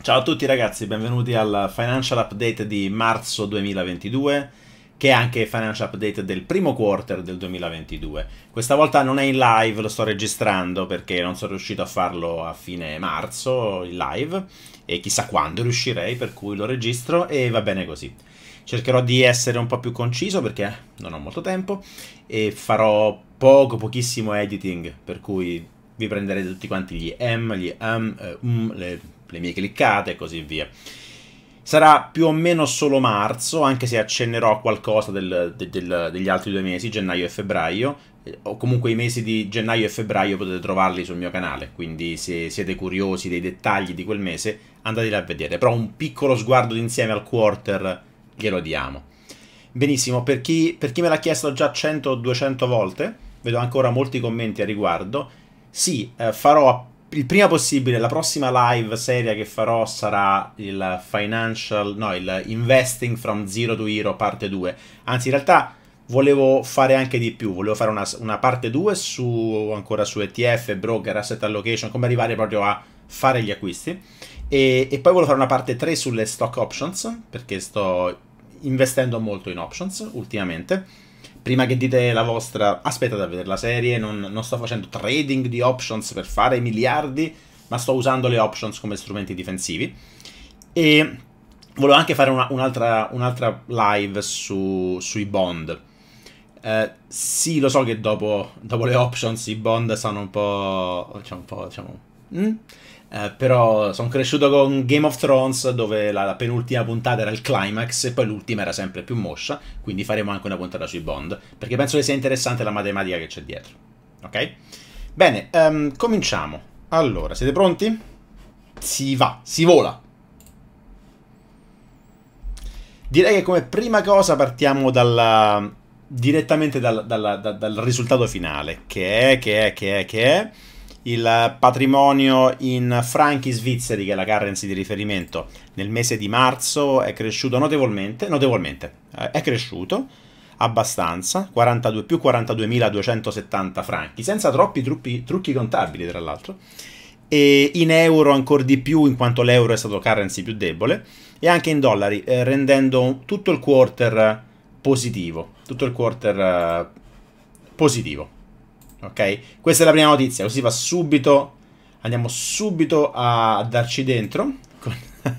Ciao a tutti ragazzi, benvenuti al Financial Update di marzo 2022 che è anche Financial Update del primo quarter del 2022. Questa volta non è in live, lo sto registrando perché non sono riuscito a farlo a fine marzo in live e chissà quando riuscirei, per cui lo registro e va bene così. Cercherò di essere un po' più conciso perché non ho molto tempo e farò poco, pochissimo editing, per cui vi prenderete tutti quanti gli M, gli M, eh, um, le le mie cliccate e così via. Sarà più o meno solo marzo, anche se accennerò a qualcosa del, del, del, degli altri due mesi, gennaio e febbraio. Eh, o comunque i mesi di gennaio e febbraio potete trovarli sul mio canale, quindi se siete curiosi dei dettagli di quel mese andateli a vedere. Però un piccolo sguardo insieme al quarter glielo diamo. Benissimo, per chi, per chi me l'ha chiesto già 100 o 200 volte, vedo ancora molti commenti a riguardo, sì, eh, farò il prima possibile, la prossima live serie che farò sarà il financial, no, il investing from zero to hero parte 2. Anzi, in realtà volevo fare anche di più, volevo fare una, una parte 2 su, ancora su ETF, broker, asset allocation, come arrivare proprio a fare gli acquisti. E, e poi volevo fare una parte 3 sulle stock options, perché sto investendo molto in options ultimamente prima che dite la vostra, aspettate a vedere la serie, non, non sto facendo trading di options per fare miliardi, ma sto usando le options come strumenti difensivi. E volevo anche fare una, un'altra, un'altra, live su, sui bond. Eh, sì, lo so che dopo, dopo, le options i bond sono un po'. Diciamo, un po', diciamo, mh? Mm? Eh, però sono cresciuto con Game of Thrones dove la, la, penultima puntata era il climax e poi l'ultima era sempre più moscia, quindi faremo anche una puntata sui Bond, perché penso che sia interessante la matematica che c'è dietro. Ok? Bene, um, cominciamo. Allora, siete pronti? Si va, si vola. Direi che come prima cosa partiamo dalla, direttamente dal, dalla, da, dal risultato finale, che è, che è, che è, che è il patrimonio in franchi svizzeri, che è la currency di riferimento, nel mese di marzo è cresciuto notevolmente, notevolmente, eh, è cresciuto abbastanza, 42, più 42.270 franchi, senza troppi trucchi, trucchi contabili tra l'altro, e in euro ancora di più in quanto l'euro è stato currency più debole, e anche in dollari, eh, rendendo tutto il quarter positivo, tutto il quarter eh, positivo ok? Questa è la prima notizia, così va subito, andiamo subito a darci dentro con,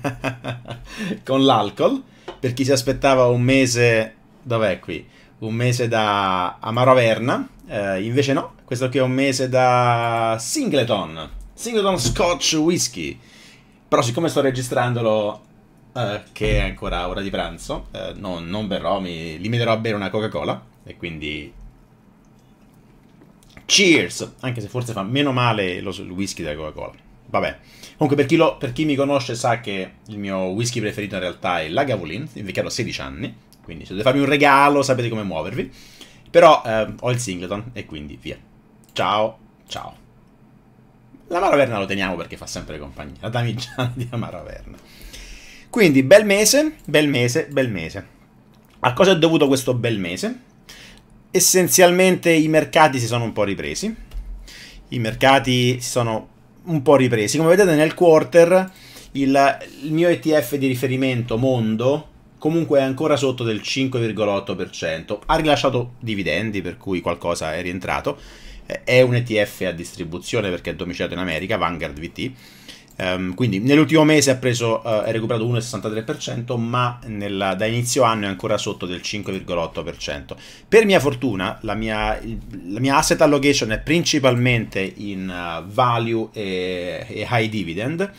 con l'alcol, per chi si aspettava un mese, dov'è qui? Un mese da Amaroverna, eh, invece no, questo qui è un mese da Singleton, Singleton Scotch Whisky. Però siccome sto registrandolo Uh, che è ancora ora di pranzo, uh, non, non berrò, mi limiterò a bere una Coca-Cola e quindi Cheers! Anche se forse fa meno male lo, il whisky della Coca-Cola. Vabbè. Comunque, per chi, lo, per chi, mi conosce sa che il mio whisky preferito in realtà è la Lagavulin, invecchiato a 16 anni. Quindi, se dovete farmi un regalo, sapete come muovervi. Però eh, ho il singleton e quindi via. Ciao, ciao. L'amaro verna lo teniamo perché fa sempre compagnia. La damigiana di amaro verna. Quindi, bel mese, bel mese, bel mese. A cosa è dovuto questo bel mese? Essenzialmente i mercati si sono un po' ripresi. I mercati si sono un po' ripresi. Come vedete nel quarter il, il mio ETF di riferimento mondo comunque è ancora sotto del 5,8%. Ha rilasciato dividendi per cui qualcosa è rientrato. È un ETF a distribuzione perché è domiciliato in America, Vanguard VT Um, quindi nell'ultimo mese ha preso, uh, è recuperato 1,63%, ma nella, da inizio anno è ancora sotto del 5,8%. Per mia fortuna, la mia, la mia, asset allocation è principalmente in uh, value e, e high dividend.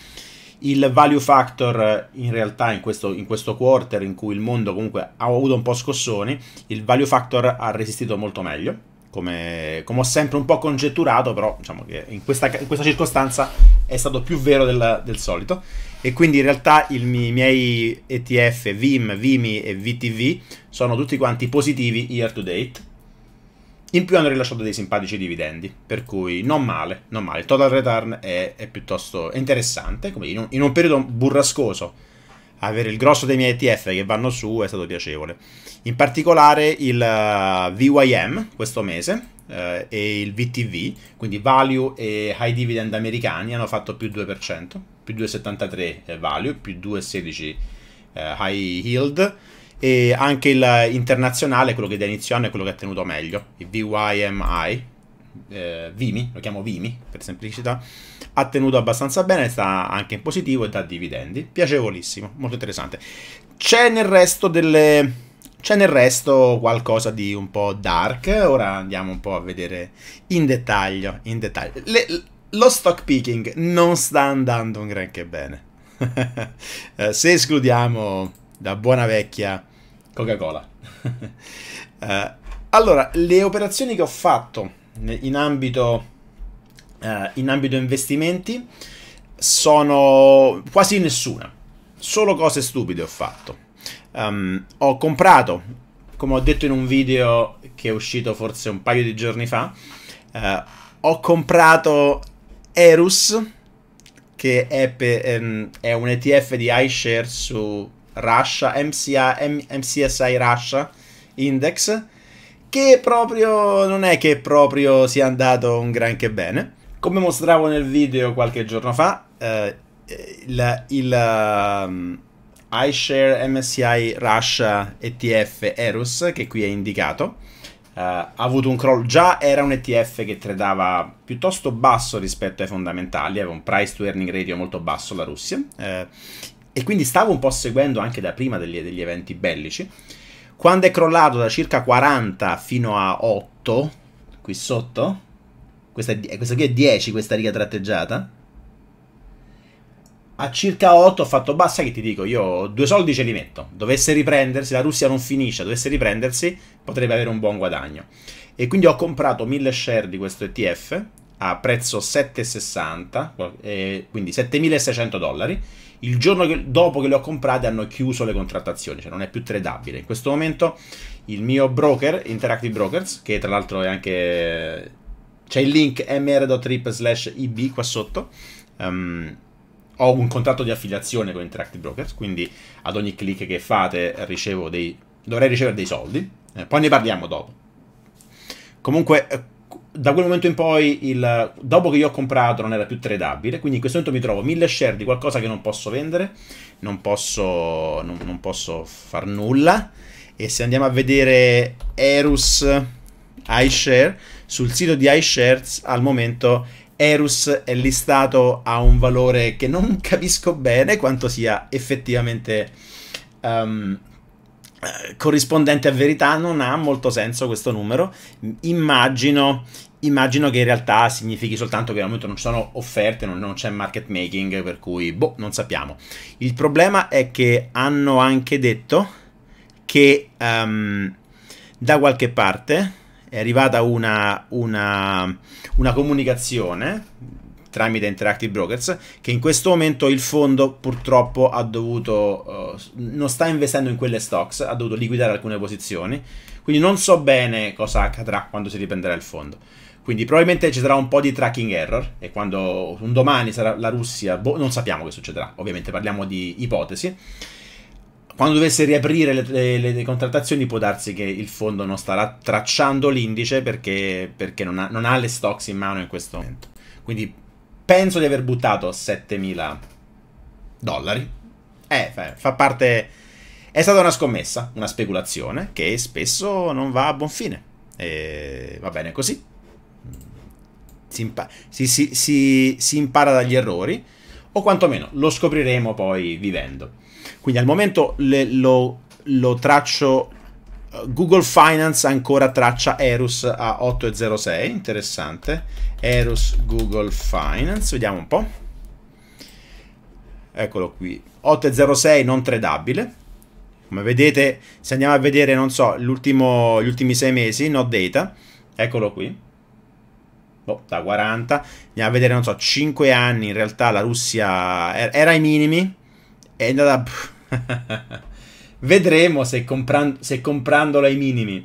Il value factor in realtà in questo, in questo, quarter in cui il mondo comunque ha avuto un po' scossoni, il value factor ha resistito molto meglio come, come ho sempre un po' congetturato, però diciamo che in questa, in questa circostanza è stato più vero del, del solito. E quindi in realtà i miei ETF VIM, VIMI e VTV sono tutti quanti positivi year to date. In più hanno rilasciato dei simpatici dividendi, per cui non male, non male. Il total return è, è piuttosto interessante, in un, in un periodo burrascoso avere il grosso dei miei ETF che vanno su è stato piacevole. In particolare il eh, VYM questo mese eh, e il VTV, quindi Value e High Dividend americani, hanno fatto più 2%, più 2,73 eh, Value, più 2,16 eh, High Yield e anche l'internazionale, quello che da inizio anno è quello che ha tenuto meglio, il VYMI, eh, Vimi, lo chiamo Vimi per semplicità, ha tenuto abbastanza bene, sta anche in positivo e dà dividendi, piacevolissimo, molto interessante. C'è nel resto delle... C'è nel resto qualcosa di un po' dark, ora andiamo un po' a vedere in dettaglio, in dettaglio. Le, lo stock picking non sta andando un granché bene. Eh, se escludiamo da buona vecchia Coca-Cola. Eh, allora, le operazioni che ho fatto in ambito, eh, in ambito investimenti sono quasi nessuna. Solo cose stupide ho fatto. Um, ho comprato, come ho detto in un video che è uscito forse un paio di giorni fa, eh, ho comprato Erus, che è, per, ehm, è, un ETF di iShares su Russia, MCI, M- MCSI Russia Index, che proprio non è che proprio sia andato un granché bene. Come mostravo nel video qualche giorno fa, eh, il, il um, iShare MSCI Russia ETF Erus, che qui è indicato, eh, ha avuto un crollo. Già era un ETF che tradava piuttosto basso rispetto ai fondamentali, aveva un price to earning ratio molto basso la Russia, eh, e quindi stavo un po' seguendo anche da prima degli, degli eventi bellici quando è crollato da circa 40 fino a 8, qui sotto, questa, è, questa qui è 10, questa riga tratteggiata, a circa 8 ho fatto basta che ti dico, io due soldi ce li metto. Dovesse riprendersi, la Russia non finisce, dovesse riprendersi, potrebbe avere un buon guadagno. E quindi ho comprato 1000 share di questo ETF a prezzo 7,60, eh, quindi 7600 dollari il giorno che, dopo che le ho comprate hanno chiuso le contrattazioni, cioè non è più tradabile. In questo momento il mio broker, Interactive Brokers, che tra l'altro è anche... c'è il link mr.rip slash ib qua sotto, um, ho un contratto di affiliazione con Interactive Brokers, quindi ad ogni click che fate ricevo dei, dovrei ricevere dei soldi, eh, poi ne parliamo dopo. Comunque eh, da quel momento in poi, il, dopo che io ho comprato, non era più tradabile. Quindi in questo momento mi trovo 1000 share di qualcosa che non posso vendere, non posso, non, non posso far nulla. E se andiamo a vedere Erus iShare, sul sito di iShares al momento Erus è listato a un valore che non capisco bene quanto sia effettivamente. Um, eh, corrispondente a verità non ha molto senso questo numero immagino, immagino che in realtà significhi soltanto che al momento non ci sono offerte non, non, c'è market making per cui boh non sappiamo il problema è che hanno anche detto che um, da qualche parte è arrivata una, una, una comunicazione tramite Interactive Brokers, che in questo momento il fondo purtroppo ha dovuto, uh, non sta investendo in quelle stocks, ha dovuto liquidare alcune posizioni, quindi non so bene cosa accadrà quando si riprenderà il fondo. Quindi probabilmente ci sarà un po' di tracking error e quando un domani sarà la Russia, boh, non sappiamo che succederà, ovviamente parliamo di ipotesi. Quando dovesse riaprire le, le, le contrattazioni può darsi che il fondo non starà tracciando l'indice perché, perché non, ha, non ha le stocks in mano in questo momento. Quindi penso di aver buttato 7000 dollari. Eh, fa parte... È stata una scommessa, una speculazione che spesso non va a buon fine. E va bene così. Si, impa si, si, si impara dagli errori, o quantomeno lo scopriremo poi vivendo. Quindi al momento le, lo, lo traccio Google Finance ancora traccia Erus a 8,06, interessante. Erus Google Finance, vediamo un po'. Eccolo qui, 8,06 non tradabile. Come vedete, se andiamo a vedere, non so, gli ultimi sei mesi, no data, eccolo qui. Boh, da 40, andiamo a vedere, non so, 5 anni, in realtà la Russia er, era ai minimi, è andata... Vedremo se, compran- se comprandola ai minimi,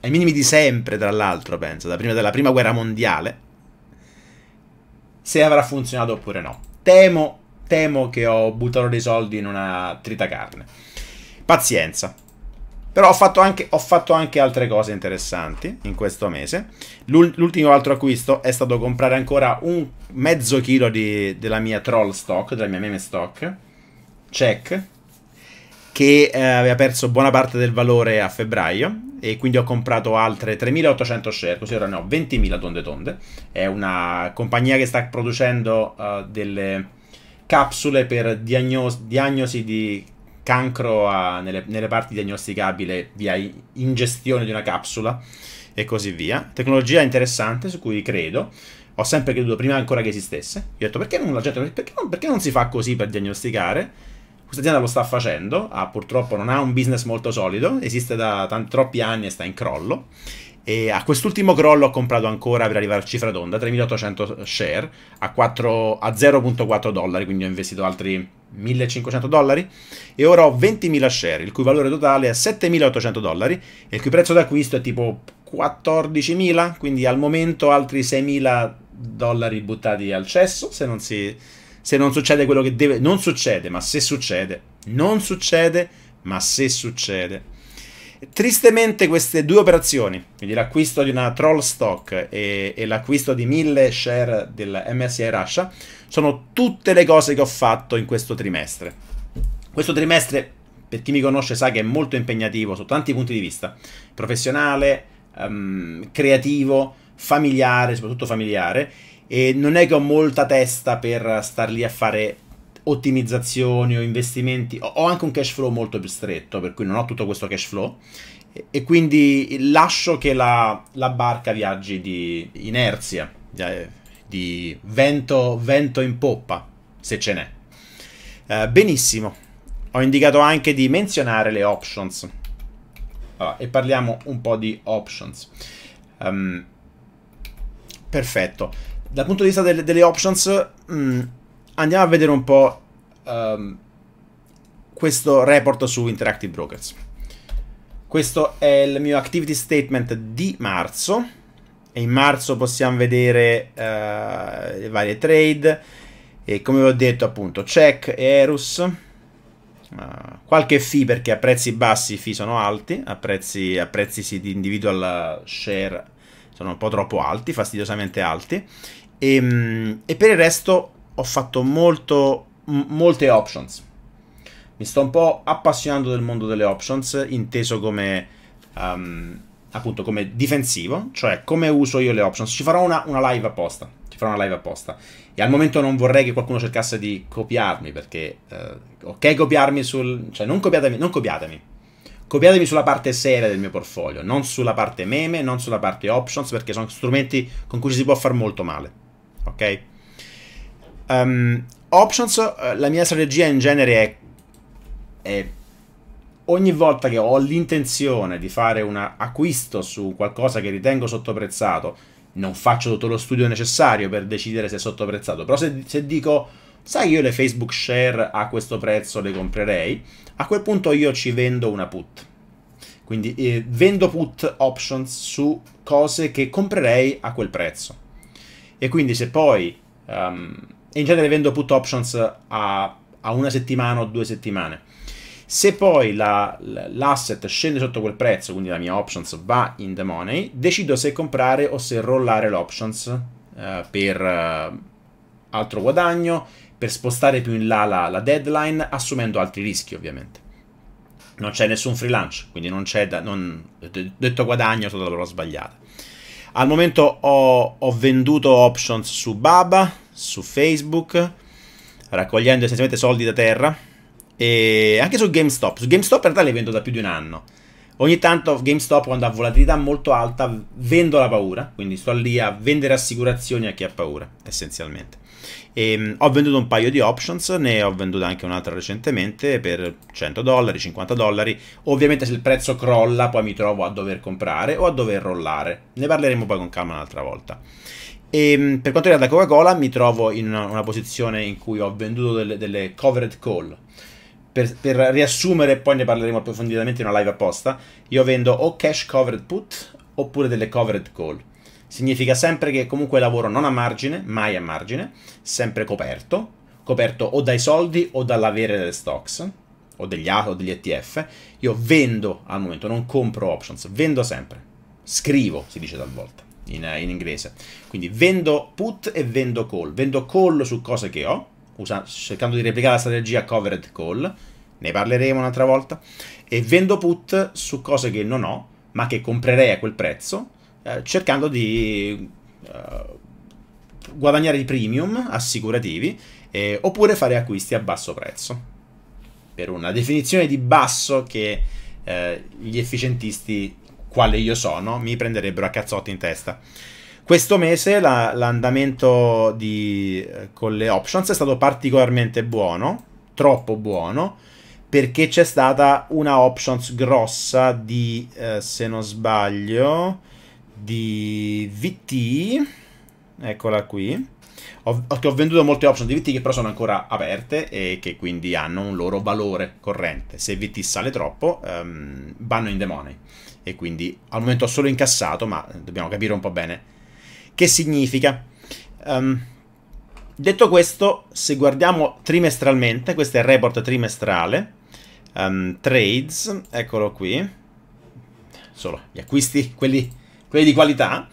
ai minimi di sempre, tra l'altro, penso, da prima della prima guerra mondiale, se avrà funzionato oppure no. Temo, temo che ho buttato dei soldi in una tritacarne. Pazienza. Però ho fatto, anche, ho fatto anche altre cose interessanti in questo mese. L'ultimo altro acquisto è stato comprare ancora un mezzo chilo di, della mia troll stock, della mia meme stock. Check che eh, aveva perso buona parte del valore a febbraio e quindi ho comprato altre 3.800 share, così ora ne ho 20.000 tonde tonde. È una compagnia che sta producendo uh, delle capsule per diagnos diagnosi di cancro a, nelle, nelle, parti diagnosticabili via ingestione di una capsula e così via. Tecnologia interessante su cui credo. Ho sempre creduto prima ancora che esistesse. Io ho detto perché non la gente, perché non, perché non si fa così per diagnosticare? Questa azienda lo sta facendo, ha, purtroppo non ha un business molto solido, esiste da tanti, troppi anni e sta in crollo. E a quest'ultimo crollo ho comprato ancora per arrivare a cifra d'onda 3800 share a, 4, a 0.4 dollari, quindi ho investito altri 1500 dollari e ora ho 20.000 share, il cui valore totale è 7.800 dollari e il cui prezzo d'acquisto è tipo 14.000, quindi al momento altri 6.000 dollari buttati al cesso se non si se non succede quello che deve... Non succede, ma se succede. Non succede, ma se succede. Tristemente queste due operazioni, quindi l'acquisto di una troll stock e, e l'acquisto di 1000 share del MSI Russia, sono tutte le cose che ho fatto in questo trimestre. Questo trimestre, per chi mi conosce sa che è molto impegnativo su tanti punti di vista, professionale, um, creativo, familiare, soprattutto familiare, e non è che ho molta testa per star lì a fare ottimizzazioni o investimenti, ho anche un cash flow molto più stretto, per cui non ho tutto questo cash flow e quindi lascio che la, la barca viaggi di inerzia, eh, di vento, vento in poppa, se ce n'è. Eh, benissimo, ho indicato anche di menzionare le options allora, e parliamo un po' di options. Um, perfetto. Dal punto di vista delle, delle options, mh, mm, andiamo a vedere un po' um, questo report su Interactive Brokers. Questo è il mio activity statement di marzo. E in marzo possiamo vedere uh, le varie trade. E come vi ho detto, appunto, check e Erus. Uh, qualche fee perché a prezzi bassi i fee sono alti, a prezzi, a prezzi di individual share sono un po' troppo alti, fastidiosamente alti. E, ehm, e per il resto ho fatto molto, molte options. Mi sto un po' appassionando del mondo delle options, inteso come um, appunto come difensivo, cioè come uso io le options. Ci farò una, una, live apposta. Ci farò una live apposta. E al momento non vorrei che qualcuno cercasse di copiarmi, perché eh, ok copiarmi sul... cioè non copiatemi, non copiatemi. Copiatemi sulla parte seria del mio portfolio, non sulla parte meme, non sulla parte options, perché sono strumenti con cui si può far molto male ok? Um, options, eh, la mia strategia in genere è, è ogni volta che ho l'intenzione di fare un acquisto su qualcosa che ritengo sottoprezzato, non faccio tutto lo studio necessario per decidere se è sottoprezzato, però se, se dico, sai io le Facebook share a questo prezzo le comprerei, a quel punto io ci vendo una put. Quindi eh, vendo put options su cose che comprerei a quel prezzo. E quindi se poi... Um, in genere vendo put options a, a una settimana o due settimane. Se poi l'asset scende sotto quel prezzo, quindi la mia options va in the money, decido se comprare o se rollare l'options eh, per eh, altro guadagno, per spostare più in là la, la deadline, assumendo altri rischi ovviamente. Non c'è nessun free lunch, quindi non c'è, detto guadagno, è stata la loro sbagliata. Al momento ho, ho venduto options su Baba, su Facebook, raccogliendo essenzialmente soldi da terra, e anche su GameStop. Su GameStop in realtà le vendo da più di un anno. Ogni tanto GameStop quando ha volatilità molto alta vendo la paura, quindi sto lì a vendere assicurazioni a chi ha paura, essenzialmente. E, ehm, ho venduto un paio di options, ne ho venduta anche un'altra recentemente per 100 dollari, 50 dollari. Ovviamente se il prezzo crolla poi mi trovo a dover comprare o a dover rollare. Ne parleremo poi con calma un'altra volta. E, ehm, per quanto riguarda Coca-Cola mi trovo in una, una, posizione in cui ho venduto delle, delle covered call. Per, per, riassumere, poi ne parleremo approfonditamente in una live apposta. Io vendo o cash covered put oppure delle covered call. Significa sempre che comunque lavoro non a margine, mai a margine, sempre coperto, coperto o dai soldi o dall'avere delle stocks o degli, o degli ETF. Io vendo al momento, non compro options, vendo sempre. Scrivo, si dice talvolta in, in inglese. Quindi vendo put e vendo call. Vendo call su cose che ho, usa, cercando di replicare la strategia covered call, ne parleremo un'altra volta, e vendo put su cose che non ho, ma che comprerei a quel prezzo eh, cercando di eh, guadagnare i premium assicurativi eh, oppure fare acquisti a basso prezzo. Per una definizione di basso che eh, gli efficientisti, quale io sono, mi prenderebbero a cazzotti in testa. Questo mese la, l'andamento di, eh, con le options è stato particolarmente buono, troppo buono, perché c'è stata una options grossa di, eh, se non sbaglio, di VT, eccola qui, ho, ho venduto molte option di VT che però sono ancora aperte e che quindi hanno un loro valore corrente. Se VT sale troppo, um, vanno in demoni. E quindi al momento ho solo incassato, ma dobbiamo capire un po' bene che significa. Um, detto questo, se guardiamo trimestralmente, questo è il report trimestrale, um, trades, eccolo qui, solo gli acquisti, quelli di qualità.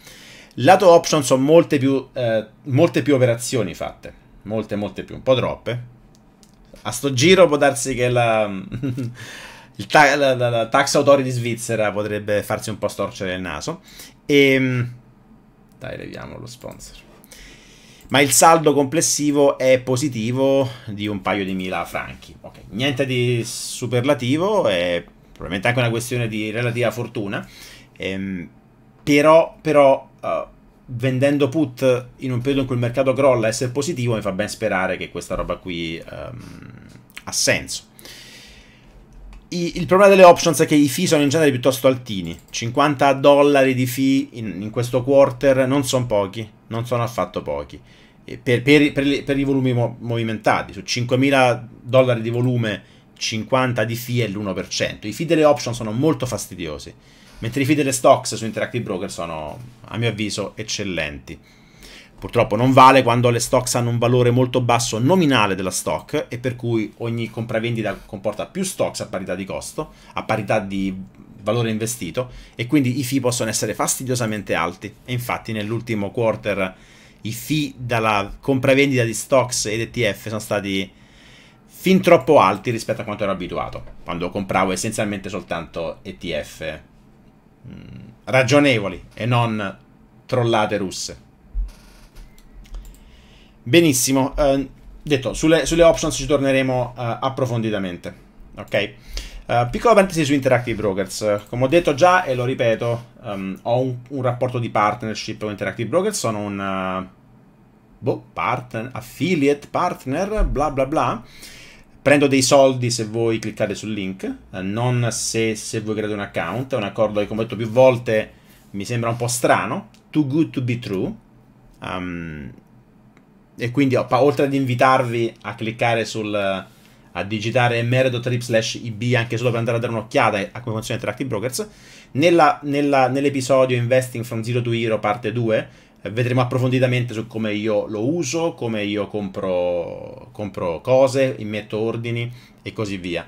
Lato option sono molte più, eh, molte più operazioni fatte, molte, molte più, un po' troppe. A sto giro può darsi che la, il ta- la, la, la Tax Authority Svizzera potrebbe farsi un po' storcere il naso. E, ehm, dai, leviamo lo sponsor. Ma il saldo complessivo è positivo di un paio di mila franchi. Okay. Niente di superlativo, è probabilmente anche una questione di relativa fortuna. Ehm, però, però uh, vendendo put in un periodo in cui il mercato crolla essere positivo mi fa ben sperare che questa roba qui um, ha senso. il problema delle options è che i fee sono in genere piuttosto altini. 50 dollari di fee in, in questo quarter non sono pochi, non sono affatto pochi. Per, per, per, per, i volumi mo movimentati, su 5.000 dollari di volume, 50 di fee è l'1%. I fee delle options sono molto fastidiosi. Mentre i fee delle stocks su Interactive Broker sono, a mio avviso, eccellenti. Purtroppo non vale quando le stocks hanno un valore molto basso nominale della stock e per cui ogni compravendita comporta più stocks a parità di costo, a parità di valore investito e quindi i fee possono essere fastidiosamente alti e infatti nell'ultimo quarter i fee dalla compravendita di stocks ed ETF sono stati fin troppo alti rispetto a quanto ero abituato quando compravo essenzialmente soltanto ETF Mm, ragionevoli e non trollate russe. Benissimo, eh, detto, sulle, sulle, options ci torneremo eh, approfonditamente, ok? Uh, eh, piccola parentesi su Interactive Brokers, come ho detto già e lo ripeto, um, ho un, un, rapporto di partnership con Interactive Brokers, sono un uh, boh, partner, affiliate partner, bla bla bla, Prendo dei soldi se voi cliccate sul link, eh, non se, se voi create un account, è un accordo che come ho detto più volte mi sembra un po' strano, too good to be true. Um, e quindi ho, oltre ad invitarvi a cliccare sul a digitare mero.trip slash ib anche solo per andare a dare un'occhiata a come funziona Interactive Brokers nell'episodio Investing from Zero to Hero parte 2 eh, vedremo approfonditamente su come io lo uso, come io compro, compro cose, immetto ordini e così via.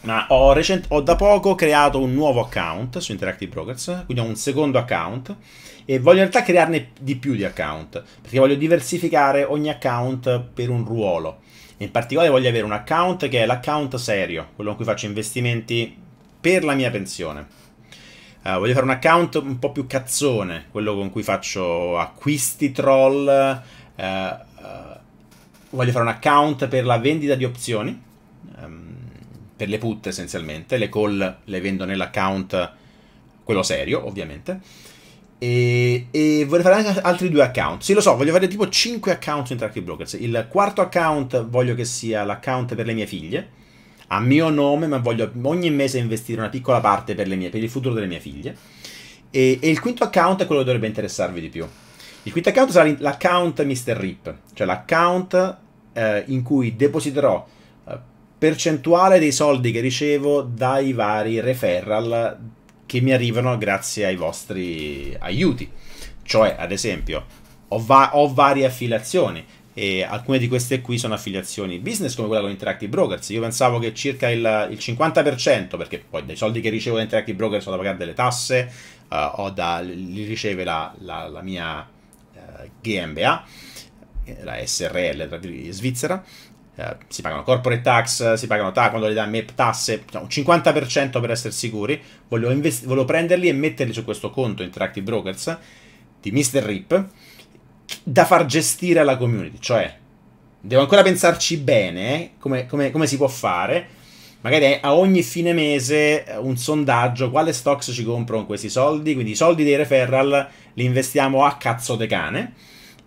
Ma ho, recent- ho da poco creato un nuovo account su Interactive Brokers, quindi ho un secondo account e voglio in realtà crearne di più di account, perché voglio diversificare ogni account per un ruolo. In particolare voglio avere un account che è l'account serio, quello in cui faccio investimenti per la mia pensione Uh, voglio fare un account un po' più cazzone, quello con cui faccio acquisti troll. Uh, uh, voglio fare un account per la vendita di opzioni, um, per le put essenzialmente. Le call le vendo nell'account, quello serio ovviamente. E, e, vorrei fare anche altri due account. Sì, lo so, voglio fare tipo 5 account su Interactive Brokers. Il quarto account voglio che sia l'account per le mie figlie a mio nome, ma voglio ogni mese investire una piccola parte per, mie, per il futuro delle mie figlie. E, e, il quinto account è quello che dovrebbe interessarvi di più. Il quinto account sarà l'account Mr. Rip, cioè l'account eh, in cui depositerò eh, percentuale dei soldi che ricevo dai vari referral che mi arrivano grazie ai vostri aiuti. Cioè, ad esempio, ho, va ho varie affiliazioni, e alcune di queste qui sono affiliazioni business come quella con Interactive Brokers. Io pensavo che circa il, il 50%, perché poi dei soldi che ricevo da Interactive Brokers ho da pagare delle tasse uh, o da, li riceve la, la, la mia uh, eh, GmbH, la SRL tra svizzera. Uh, si pagano corporate tax, si pagano ta- quando le dà MEP tasse, cioè un 50% per essere sicuri. Volevo, volevo prenderli e metterli su questo conto Interactive Brokers di Mr. Rip da far gestire alla community, cioè devo ancora pensarci bene eh, come, come, come, si può fare. Magari a ogni fine mese eh, un sondaggio, quale stocks ci compro con questi soldi, quindi i soldi dei referral li investiamo a cazzo de cane.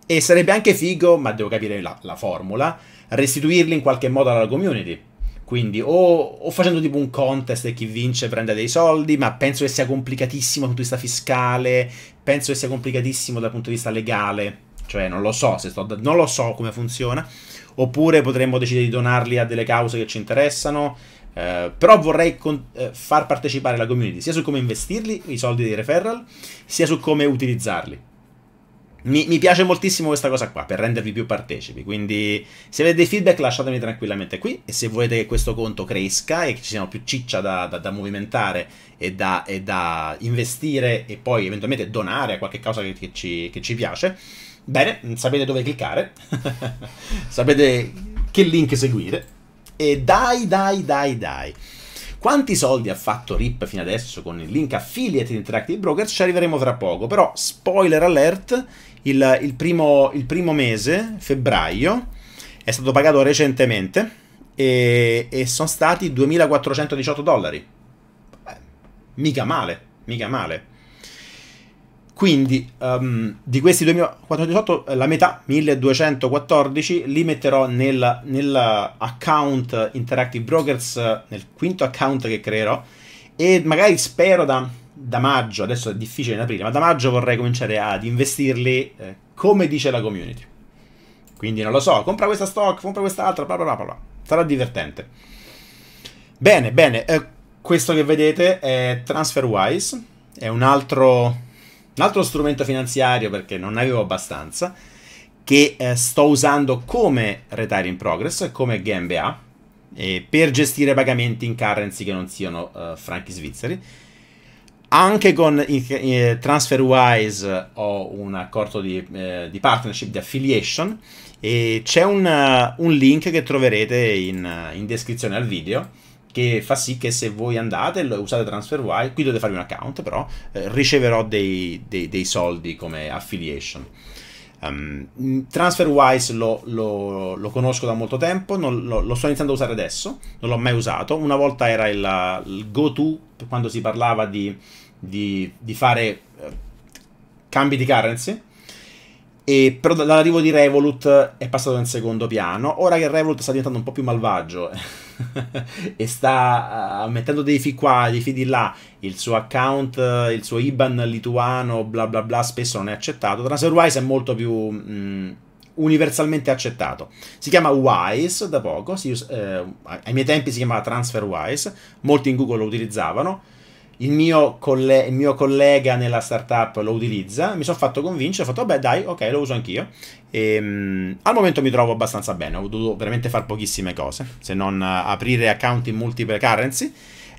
E sarebbe anche figo, ma devo capire la, la formula, restituirli in qualche modo alla community. Quindi o, o, facendo tipo un contest e chi vince prende dei soldi, ma penso che sia complicatissimo dal punto di vista fiscale, penso che sia complicatissimo dal punto di vista legale cioè non lo so se sto da- non lo so come funziona oppure potremmo decidere di donarli a delle cause che ci interessano eh, però vorrei eh, far partecipare la community sia su come investirli i soldi dei referral sia su come utilizzarli mi, mi, piace moltissimo questa cosa qua per rendervi più partecipi quindi se avete dei feedback lasciatemi tranquillamente qui e se volete che questo conto cresca e che ci siano più ciccia da, da, da movimentare e da, e da, investire e poi eventualmente donare a qualche causa che, che, ci, che ci piace Bene, sapete dove cliccare, sapete che link seguire. E dai, dai, dai, dai. Quanti soldi ha fatto RIP fino adesso con il link affiliate di Interactive Brokers? Ci arriveremo tra poco, però spoiler alert, il, il, primo, il primo mese, febbraio, è stato pagato recentemente e, e sono stati 2.418 dollari. Beh, mica male, mica male. Quindi um, di questi 2418 la metà, 1214, li metterò nel, nel account Interactive Brokers, nel quinto account che creerò e magari spero da, da, maggio, adesso è difficile in aprile, ma da maggio vorrei cominciare ad investirli eh, come dice la community. Quindi non lo so, compra questa stock, compra quest'altra, bla bla bla bla. Sarà divertente. Bene, bene, eh, questo che vedete è TransferWise, è un altro un altro strumento finanziario perché non ne avevo abbastanza, che eh, sto usando come Retire in Progress, come GmbH, eh, per gestire pagamenti in currency che non siano eh, franchi svizzeri. Anche con eh, TransferWise ho un accordo di, eh, di partnership, di affiliation, e c'è un, uh, un, link che troverete in, in descrizione al video che fa sì che se voi andate e usate TransferWise, qui dovete farvi un account però, eh, riceverò dei, dei, dei, soldi come affiliation. Um, ehm, mm, TransferWise lo, lo, lo, conosco da molto tempo, non, lo, lo, sto iniziando a usare adesso, non l'ho mai usato, una volta era il, il go-to quando si parlava di, di, di fare eh, cambi di currency, e però dall'arrivo di Revolut è passato in secondo piano. Ora che Revolut sta diventando un po' più malvagio e sta uh, mettendo dei fee qua, dei fee di là, il suo account, il suo IBAN lituano, bla bla bla, spesso non è accettato. TransferWise è molto più mh, mm, universalmente accettato. Si chiama Wise da poco, si, eh, ai miei tempi si chiamava TransferWise, molti in Google lo utilizzavano il mio, colle- il mio, collega nella startup lo utilizza, mi sono fatto convincere, ho fatto vabbè dai, ok, lo uso anch'io. E, um, al momento mi trovo abbastanza bene, ho dovuto veramente fare pochissime cose, se non uh, aprire account in multiple currency.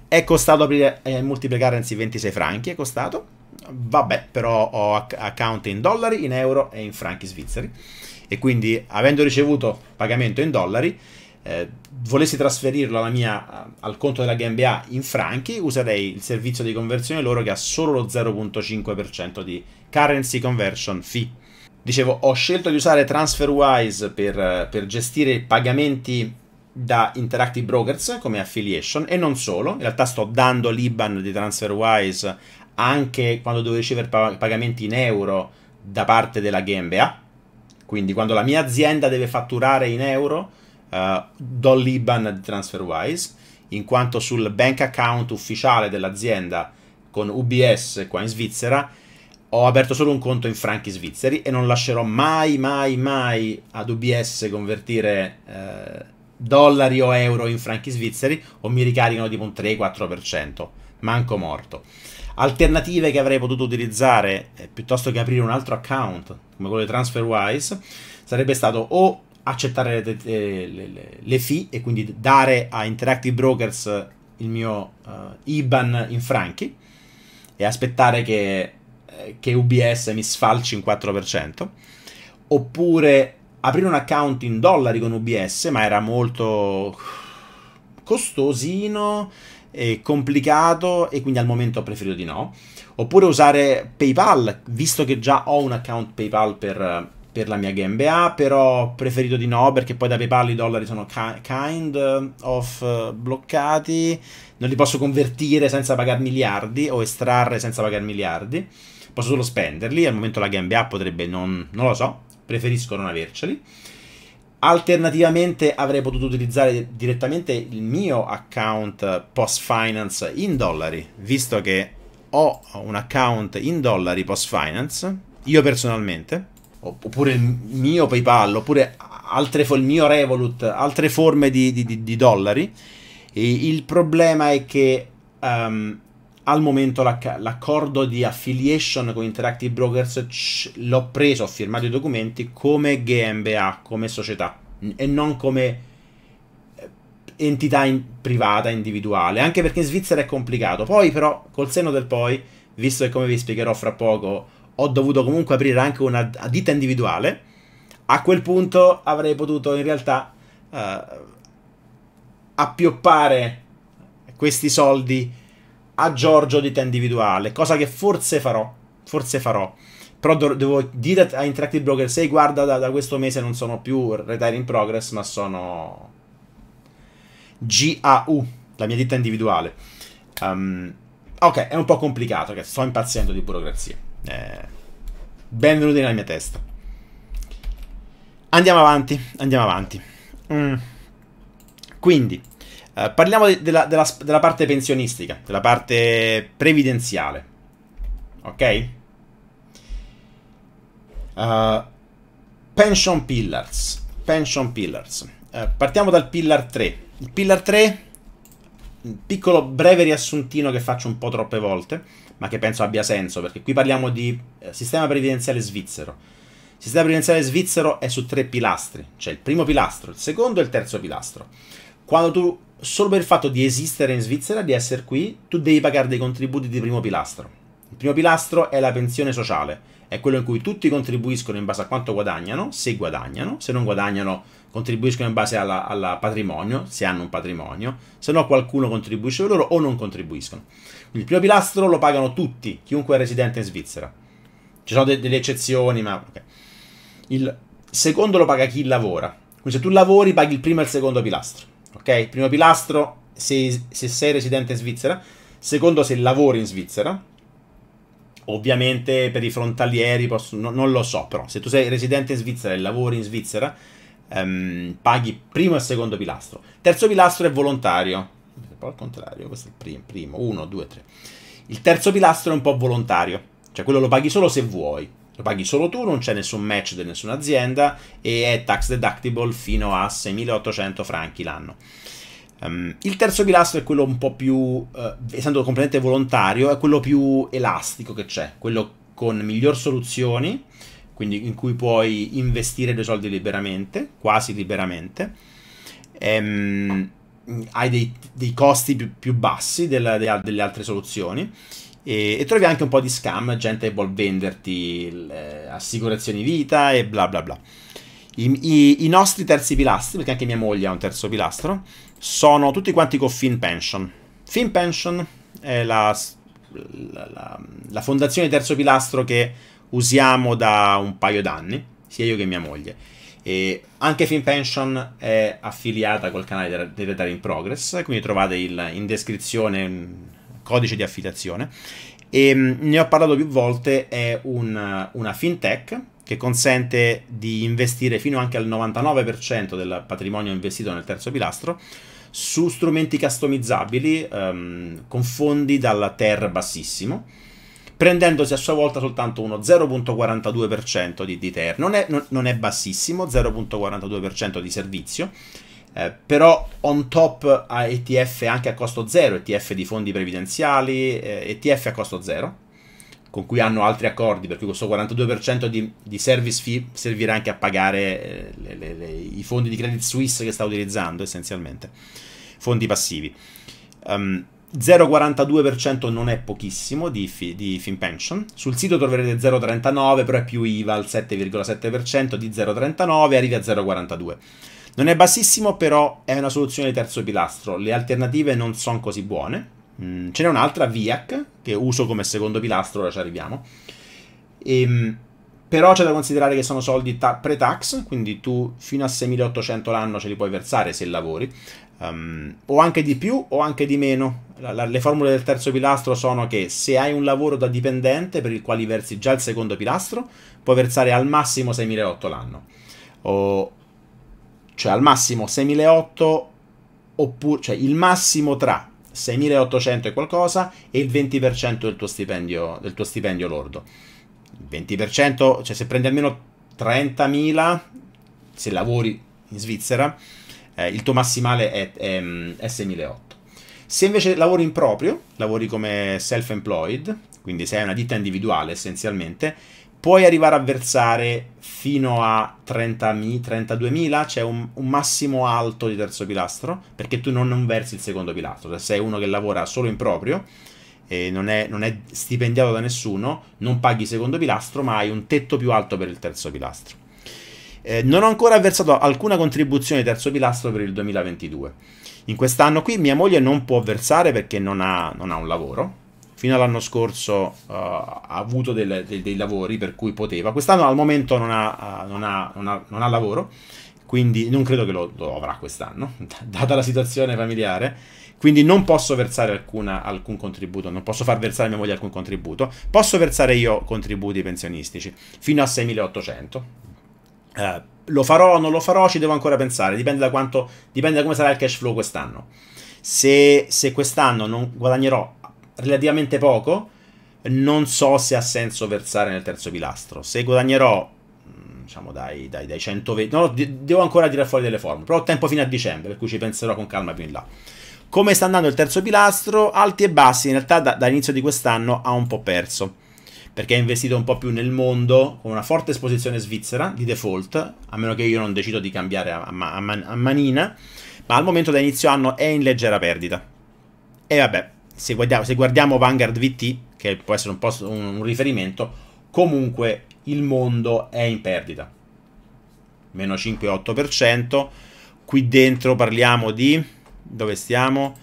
È costato aprire eh, multiple currency 26 franchi, è costato. Vabbè, però ho account in dollari, in euro e in franchi svizzeri. E quindi, avendo ricevuto pagamento in dollari, eh, volessi trasferirlo alla mia, eh, al conto della GmbH in franchi, userei il servizio di conversione loro che ha solo lo 0.5% di currency conversion fee. Dicevo, ho scelto di usare TransferWise per, eh, per gestire i pagamenti da Interactive Brokers come affiliation e non solo, in realtà sto dando l'IBAN di TransferWise anche quando devo ricevere pagamenti in euro da parte della GmbH, quindi quando la mia azienda deve fatturare in euro uh, do l'IBAN di TransferWise, in quanto sul bank account ufficiale dell'azienda con UBS qua in Svizzera ho aperto solo un conto in franchi svizzeri e non lascerò mai, mai, mai ad UBS convertire eh, dollari o euro in franchi svizzeri o mi ricaricano tipo un 3-4%, manco morto. Alternative che avrei potuto utilizzare eh, piuttosto che aprire un altro account come quello di TransferWise sarebbe stato o accettare le, le, le, le fee e quindi dare a Interactive Brokers eh, il mio uh, IBAN in franchi e aspettare che, eh, che UBS mi sfalci un 4%, oppure aprire un account in dollari con UBS, ma era molto costosino e complicato e quindi al momento ho preferito di no, oppure usare PayPal, visto che già ho un account PayPal per per la mia GmbH, ah, però ho preferito di no perché poi da PayPal i dollari sono kind of eh, bloccati, non li posso convertire senza pagare miliardi o estrarre senza pagare miliardi, posso solo spenderli, al momento la GmbH potrebbe non, non lo so, preferisco non averceli. Alternativamente avrei potuto utilizzare direttamente il mio account Post Finance in dollari, visto che ho un account in dollari Post Finance, io personalmente, oppure il mio PayPal, oppure altre, il mio Revolut, altre forme di, di, di dollari. E il problema è che um, al momento l'accordo di affiliation con Interactive Brokers l'ho preso, ho firmato i documenti come GmbH, come società e non come eh, entità in privata, individuale, anche perché in Svizzera è complicato. Poi però col seno del poi, visto che come vi spiegherò fra poco ho dovuto comunque aprire anche una ditta individuale, a quel punto avrei potuto in realtà eh, appioppare questi soldi a Giorgio ditta individuale, cosa che forse farò, forse farò. Però devo dire a Interactive Broker sei guarda, da, da questo mese non sono più Retire in Progress, ma sono GAU, la mia ditta individuale. Um, ok, è un po' complicato, sto impaziendo di burocrazia eh, benvenuti nella mia testa. Andiamo avanti, andiamo avanti. Mm. Quindi, eh, parliamo de della, della, della parte pensionistica, della parte previdenziale. Ok? Uh, pension pillars. Pension pillars. Uh, partiamo dal pillar 3. Il pillar 3, un piccolo breve riassuntino che faccio un po' troppe volte ma che penso abbia senso, perché qui parliamo di eh, sistema previdenziale svizzero. Il sistema previdenziale svizzero è su tre pilastri, cioè il primo pilastro, il secondo e il terzo pilastro. Quando tu, solo per il fatto di esistere in Svizzera, di essere qui, tu devi pagare dei contributi di primo pilastro. Il primo pilastro è la pensione sociale, è quello in cui tutti contribuiscono in base a quanto guadagnano, se guadagnano, se non guadagnano contribuiscono in base al patrimonio, se hanno un patrimonio, se no qualcuno contribuisce per loro o non contribuiscono. Il primo pilastro lo pagano tutti, chiunque è residente in Svizzera. Ci sono de delle eccezioni, ma... Okay. Il secondo lo paga chi lavora. Quindi se tu lavori paghi il primo e il secondo pilastro. Ok? Primo pilastro se, se sei residente in Svizzera. Secondo se lavori in Svizzera. Ovviamente per i frontalieri posso, no, non lo so, però se tu sei residente in Svizzera e lavori in Svizzera, ehm, paghi primo e secondo pilastro. Terzo pilastro è volontario, poi al contrario, questo è il prim primo, 1, 2, 3. Il terzo pilastro è un po' volontario, cioè quello lo paghi solo se vuoi, lo paghi solo tu, non c'è nessun match di nessuna azienda e è tax deductible fino a 6.800 franchi l'anno. Um, il terzo pilastro è quello un po' più, uh, essendo completamente volontario, è quello più elastico che c'è, quello con miglior soluzioni, quindi in cui puoi investire dei soldi liberamente, quasi liberamente. Um, Mm, hai dei, dei costi più, più bassi della, della, delle altre soluzioni e, e, trovi anche un po' di scam, gente che vuol venderti le, eh, assicurazioni vita e bla bla bla. I, i, I, nostri terzi pilastri, perché anche mia moglie ha un terzo pilastro, sono tutti quanti con FinPension. FinPension è la, la, la, la fondazione terzo pilastro che usiamo da un paio d'anni, sia io che mia moglie e anche FinPension è affiliata col canale dei Retire in Progress, quindi trovate il, in descrizione un mm, codice di affiliazione. E ehm, ne ho parlato più volte, è un, una fintech che consente di investire fino anche al 99% del patrimonio investito nel terzo pilastro su strumenti customizzabili um, con fondi dal TER bassissimo prendendosi a sua volta soltanto uno 0.42% di, di TER. Non è, non, non è bassissimo, 0.42% di servizio, eh, però on top a ETF anche a costo zero, ETF di fondi previdenziali, eh, ETF a costo zero, con cui hanno altri accordi, perché questo 42% di, di, service fee servirà anche a pagare eh, le, le, le, i fondi di Credit Suisse che sta utilizzando essenzialmente, fondi passivi. Um, 0,42% non è pochissimo di, fi- di FinPension. Sul sito troverete 0,39, però è più IVA al 7,7% di 0,39, arrivi a 0,42. Non è bassissimo, però è una soluzione di terzo pilastro. Le alternative non sono così buone. Mm, ce n'è un'altra, VIAC, che uso come secondo pilastro, ora ci arriviamo. E, ehm, però c'è da considerare che sono soldi ta- pre-tax, quindi tu fino a 6.800 l'anno ce li puoi versare se lavori. Um, o anche di più o anche di meno la, le formule del terzo pilastro sono che se hai un lavoro da dipendente per il quale versi già il secondo pilastro, puoi versare al massimo 6.800 l'anno. O, cioè al massimo 6.800 oppure cioè il massimo tra 6.800 e qualcosa e il 20% del tuo stipendio, del tuo stipendio lordo. Il 20%, cioè se prendi almeno 30.000 se lavori in Svizzera, eh, il tuo massimale è, è, è 6.800. Se invece lavori in proprio, lavori come self-employed, quindi sei una ditta individuale essenzialmente, puoi arrivare a versare fino a 30.000, 32.000, c'è cioè un, un, massimo alto di terzo pilastro, perché tu non, non versi il secondo pilastro, se sei uno che lavora solo in proprio, non è, non, è, stipendiato da nessuno, non paghi il secondo pilastro, ma hai un tetto più alto per il terzo pilastro. Eh, non ho ancora versato alcuna contribuzione di terzo pilastro per il 2022. In quest'anno qui mia moglie non può versare perché non ha, non ha un lavoro. Fino all'anno scorso uh, ha avuto del, del, dei lavori per cui poteva. Quest'anno al momento non ha, uh, non ha, non non ha lavoro quindi non credo che lo, lo avrà quest'anno, data la situazione familiare. Quindi non posso versare alcuna, alcun contributo, non posso far versare a mia moglie alcun contributo. Posso versare io contributi pensionistici fino a 6.800. Eh, lo farò, o non lo farò, ci devo ancora pensare, dipende da, quanto, dipende da come sarà il cash flow quest'anno. Se, se quest'anno non guadagnerò relativamente poco, non so se ha senso versare nel terzo pilastro. Se guadagnerò, mm, diciamo, dai, dai, dai 120... No, devo ancora tirare fuori delle forme, però ho tempo fino a dicembre, per cui ci penserò con calma più in là. Come sta andando il terzo pilastro? Alti e bassi, in realtà da, dall'inizio di quest'anno ha un po' perso perché è investito un po' più nel mondo, con una forte esposizione svizzera di default, a meno che io non decido di cambiare a, ma a, a manina, ma al momento da inizio anno è in leggera perdita. E vabbè, se guardiamo, se guardiamo Vanguard VT, che può essere un, po un, un riferimento, comunque il mondo è in perdita. Meno 5,8%. Qui dentro parliamo di... dove stiamo?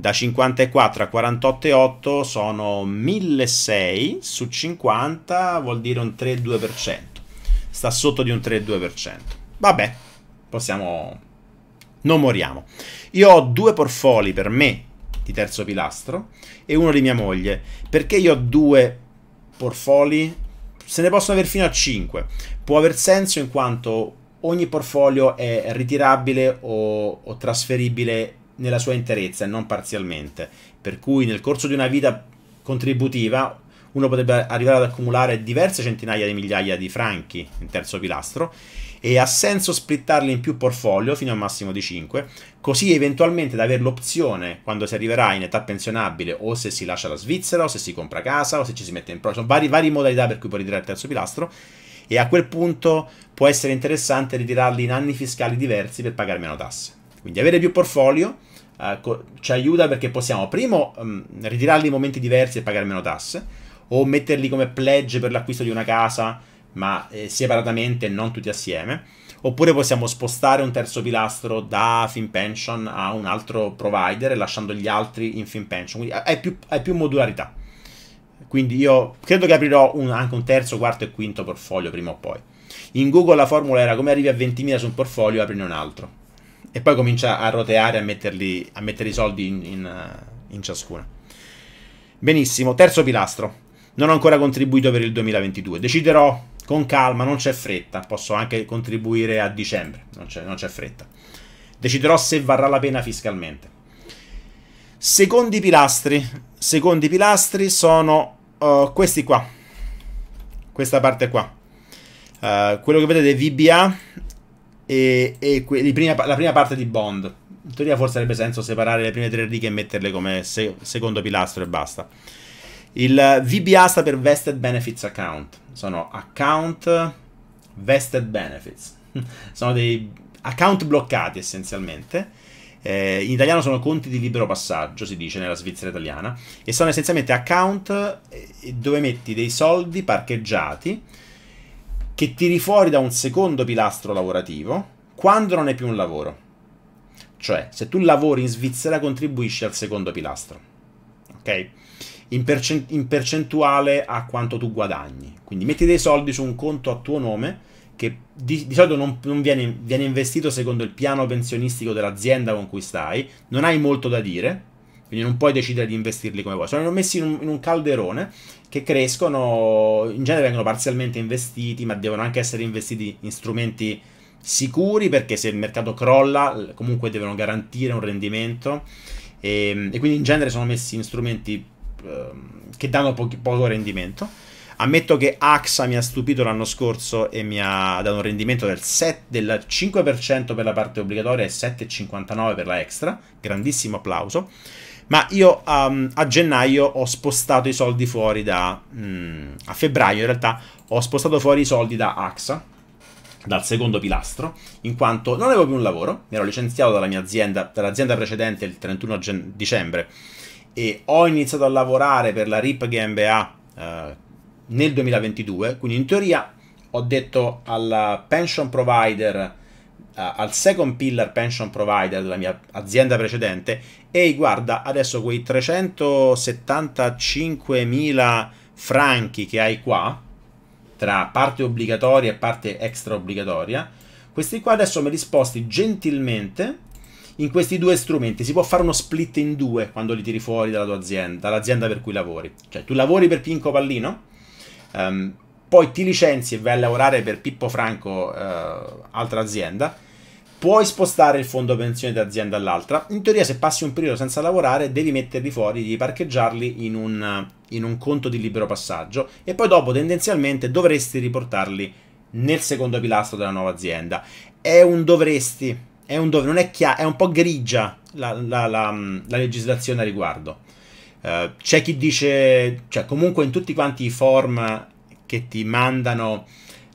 da 54 a 48,8 sono 1.600 su 50, vuol dire un 3,2%. Sta sotto di un 3,2%. Vabbè, possiamo... Non moriamo. Io ho due portfolio per me di terzo pilastro e uno di mia moglie. Perché io ho due portfolio? Se ne possono avere fino a 5. Può aver senso in quanto ogni portfolio è ritirabile o, o trasferibile nella sua interezza e non parzialmente. Per cui nel corso di una vita contributiva uno potrebbe arrivare ad accumulare diverse centinaia di migliaia di franchi in terzo pilastro e ha senso splittarli in più portfolio fino a un massimo di 5, così eventualmente da avere l'opzione quando si arriverà in età pensionabile o se si lascia la Svizzera o se si compra casa o se ci si mette in pro, sono vari, varie modalità per cui può ritirare il terzo pilastro e a quel punto può essere interessante ritirarli in anni fiscali diversi per pagare meno tasse. Quindi avere più portfolio uh, ci aiuta perché possiamo, primo, um, ritirarli in momenti diversi e pagare meno tasse, o metterli come pledge per l'acquisto di una casa, ma eh, separatamente e non tutti assieme. Oppure possiamo spostare un terzo pilastro da FinPension a un altro provider, lasciando gli altri in FinPension. Quindi hai più, hai più modularità. Quindi io credo che aprirò un, anche un terzo, quarto e quinto portfolio prima o poi. In Google la formula era come arrivi a 20.000 su un portfolio, aprine un altro e poi comincia a roteare, a, metterli, a mettere i soldi in, in, eh, in ciascuna. Benissimo, terzo pilastro. Non ho ancora contribuito per il 2022. Deciderò con calma, non c'è fretta. Posso anche contribuire a dicembre, non c'è, fretta. Deciderò se varrà la pena fiscalmente. Secondi pilastri. Secondi pilastri sono uh, questi qua. Questa parte qua. Uh, quello che vedete VBA e, e que- prima, la prima parte di Bond. In teoria forse avrebbe senso separare le prime tre righe e metterle come se- secondo pilastro e basta. Il VBA sta per Vested Benefits Account. Sono account vested benefits. sono dei account bloccati essenzialmente. Eh, in italiano sono conti di libero passaggio, si dice nella Svizzera italiana, e sono essenzialmente account eh, dove metti dei soldi parcheggiati che tiri fuori da un secondo pilastro lavorativo quando non è più un lavoro. Cioè, se tu lavori in Svizzera contribuisci al secondo pilastro. Ok? In, percent in percentuale a quanto tu guadagni. Quindi metti dei soldi su un conto a tuo nome che di, di solito non, non viene, viene investito secondo il piano pensionistico dell'azienda con cui stai, non hai molto da dire, quindi non puoi decidere di investirli come vuoi. Sono messi in un, in un calderone che crescono, in genere vengono parzialmente investiti, ma devono anche essere investiti in strumenti sicuri perché se il mercato crolla comunque devono garantire un rendimento e, ehm, e quindi in genere sono messi in strumenti eh, che danno po poco rendimento. Ammetto che AXA mi ha stupito l'anno scorso e mi ha dato un rendimento del, 7, del 5% per la parte obbligatoria e 7,59% per la extra, grandissimo applauso ma io um, a gennaio ho spostato i soldi fuori da... Mm, a febbraio in realtà ho spostato fuori i soldi da AXA, dal secondo pilastro, in quanto non avevo più un lavoro, mi ero licenziato dalla mia azienda, dall'azienda precedente il 31 dicembre e ho iniziato a lavorare per la RIP GmbH eh, nel 2022, quindi in teoria ho detto al pension provider, eh, al second pillar pension provider della mia azienda precedente, ehi guarda adesso quei 375.000 franchi che hai qua tra parte obbligatoria e parte extra obbligatoria questi qua adesso me li sposti gentilmente in questi due strumenti. Si può fare uno split in due quando li tiri fuori dalla tua azienda, dall'azienda per cui lavori. Cioè, tu lavori per Pinco Pallino, um, poi ti licenzi e vai a lavorare per Pippo Franco, uh, altra azienda puoi spostare il fondo pensione di azienda all'altra. In teoria, se passi un periodo senza lavorare, devi metterli fuori, devi parcheggiarli in un, in un conto di libero passaggio e poi dopo tendenzialmente dovresti riportarli nel secondo pilastro della nuova azienda. È un dovresti, è un dov- non è chiaro, è un po' grigia la, la, la, mm, la legislazione a riguardo. Uh, c'è chi dice, cioè comunque in tutti quanti i form che ti mandano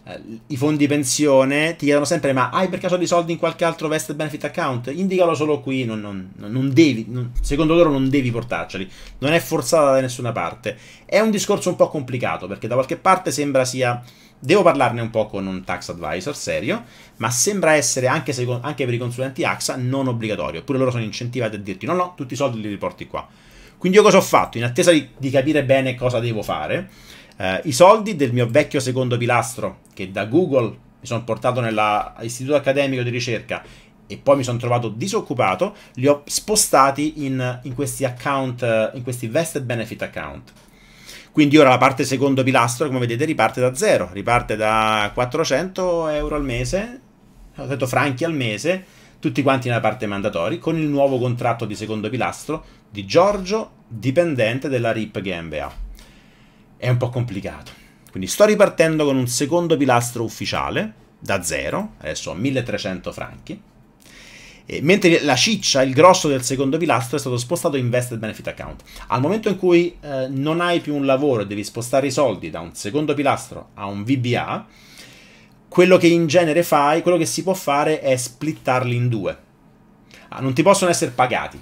eh, i fondi pensione ti chiedono sempre ma hai per caso dei soldi in qualche altro vest benefit account? Indicalo solo qui, non, non, non devi, non, secondo loro non devi portarceli, non è forzata da nessuna parte. È un discorso un po' complicato perché da qualche parte sembra sia... Devo parlarne un po' con un tax advisor serio, ma sembra essere anche, se, anche per i consulenti AXA non obbligatorio, eppure loro sono incentivati a dirti no no, tutti i soldi li riporti qua. Quindi io cosa ho fatto? In attesa di, di capire bene cosa devo fare, eh, i soldi del mio vecchio secondo pilastro, che da Google mi sono portato nell'istituto accademico di ricerca e poi mi sono trovato disoccupato, li ho spostati in, in questi account, in questi vested benefit account. Quindi ora la parte secondo pilastro, come vedete, riparte da zero, riparte da 400 euro al mese, ho detto franchi al mese, tutti quanti nella parte mandatori, con il nuovo contratto di secondo pilastro di Giorgio, dipendente della RIP GmbH è un po' complicato. Quindi sto ripartendo con un secondo pilastro ufficiale, da zero, adesso a 1300 franchi, mentre la ciccia, il grosso del secondo pilastro è stato spostato in Vested Benefit Account. Al momento in cui eh, non hai più un lavoro e devi spostare i soldi da un secondo pilastro a un VBA, quello che in genere fai, quello che si può fare è splittarli in due. Ah, non ti possono essere pagati,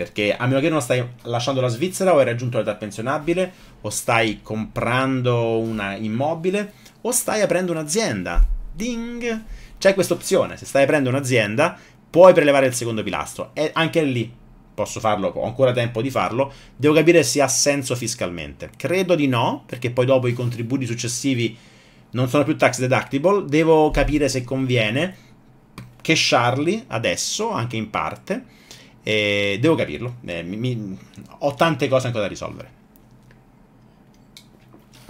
perché a meno che non stai lasciando la Svizzera o hai raggiunto l'età pensionabile, o stai comprando un immobile, o stai aprendo un'azienda. Ding! C'è questa opzione, se stai aprendo un'azienda puoi prelevare il secondo pilastro. E anche lì posso farlo, ho ancora tempo di farlo, devo capire se ha senso fiscalmente. Credo di no, perché poi dopo i contributi successivi non sono più tax deductible, devo capire se conviene casharli adesso, anche in parte, e devo capirlo. Eh, mi, mi, ho tante cose ancora da risolvere.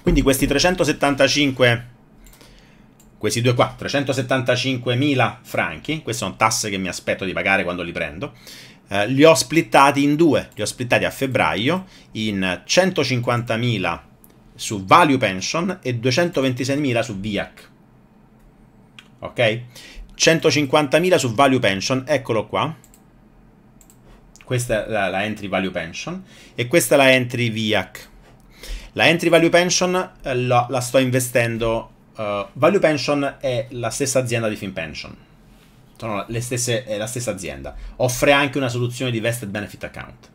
Quindi questi 375 questi due qua, 375.000 franchi, queste sono tasse che mi aspetto di pagare quando li prendo, eh, li ho splittati in due, li ho splittati a febbraio in 150.000 su value pension e 226.000 su VIAC. Ok? 150.000 su value pension, eccolo qua, questa è la, la entry value pension e questa è la entry VIAC. La entry value pension eh, la, la, sto investendo. Uh, value pension è la stessa azienda di FinPension. Sono le stesse, è la stessa azienda. Offre anche una soluzione di vested benefit account.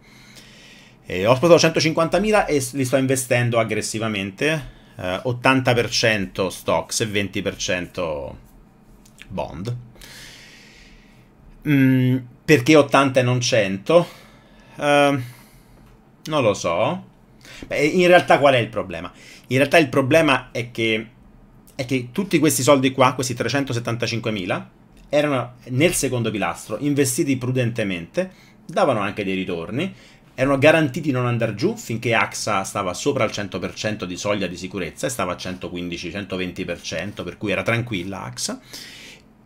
E ho spostato 150.000 e li sto investendo aggressivamente. Eh, 80% stocks e 20% bond. Mm, perché 80 e non 100? Uh, ehm, non lo so. Beh, in realtà qual è il problema? In realtà il problema è che, è che tutti questi soldi qua, questi 375.000, erano nel secondo pilastro, investiti prudentemente, davano anche dei ritorni, erano garantiti di non andare giù finché AXA stava sopra il 100% di soglia di sicurezza e stava a 115-120%, per cui era tranquilla AXA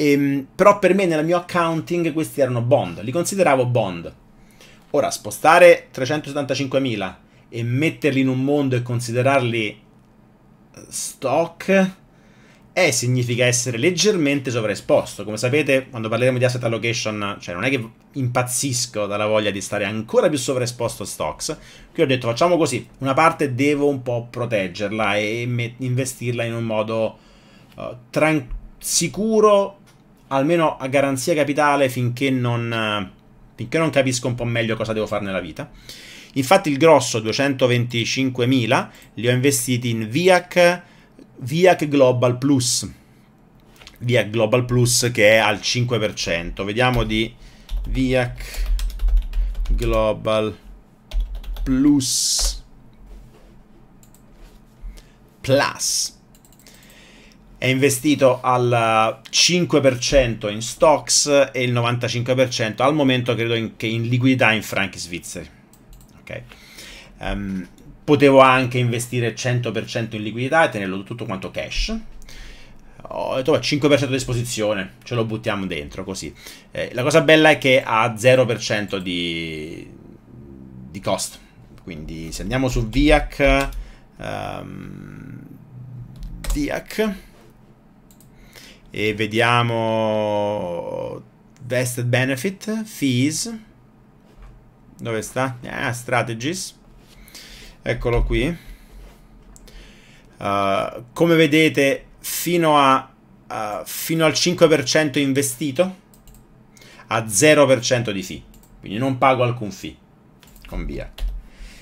Ehm, però per me nel mio accounting questi erano bond, li consideravo bond. Ora, spostare 375.000 e metterli in un mondo e considerarli eh, stock eh, significa essere leggermente sovraesposto. Come sapete, quando parleremo di asset allocation, cioè non è che impazzisco dalla voglia di stare ancora più sovraesposto a stocks. Qui ho detto facciamo così, una parte devo un po' proteggerla e investirla in un modo uh, sicuro almeno a garanzia capitale finché non, finché non capisco un po' meglio cosa devo fare nella vita. Infatti il grosso, 225.000, li ho investiti in VIAC, VIAC Global Plus. VIAC Global Plus che è al 5%. Vediamo di VIAC Global Plus. Plus è investito al 5% in stocks e il 95% al momento credo in, che in liquidità in franchi svizzeri. Okay. Um, potevo anche investire 100% in liquidità e tenerlo tutto quanto cash. Ho detto 5% di esposizione, ce lo buttiamo dentro così. Eh, la cosa bella è che ha 0% di, di cost. Quindi se andiamo su VIAC, um, ehm, VIAC e vediamo vested benefit, fees, dove sta? Ah, strategies, eccolo qui. Uh, come vedete fino, a, uh, fino al 5% investito a 0% di fee, quindi non pago alcun fee con via.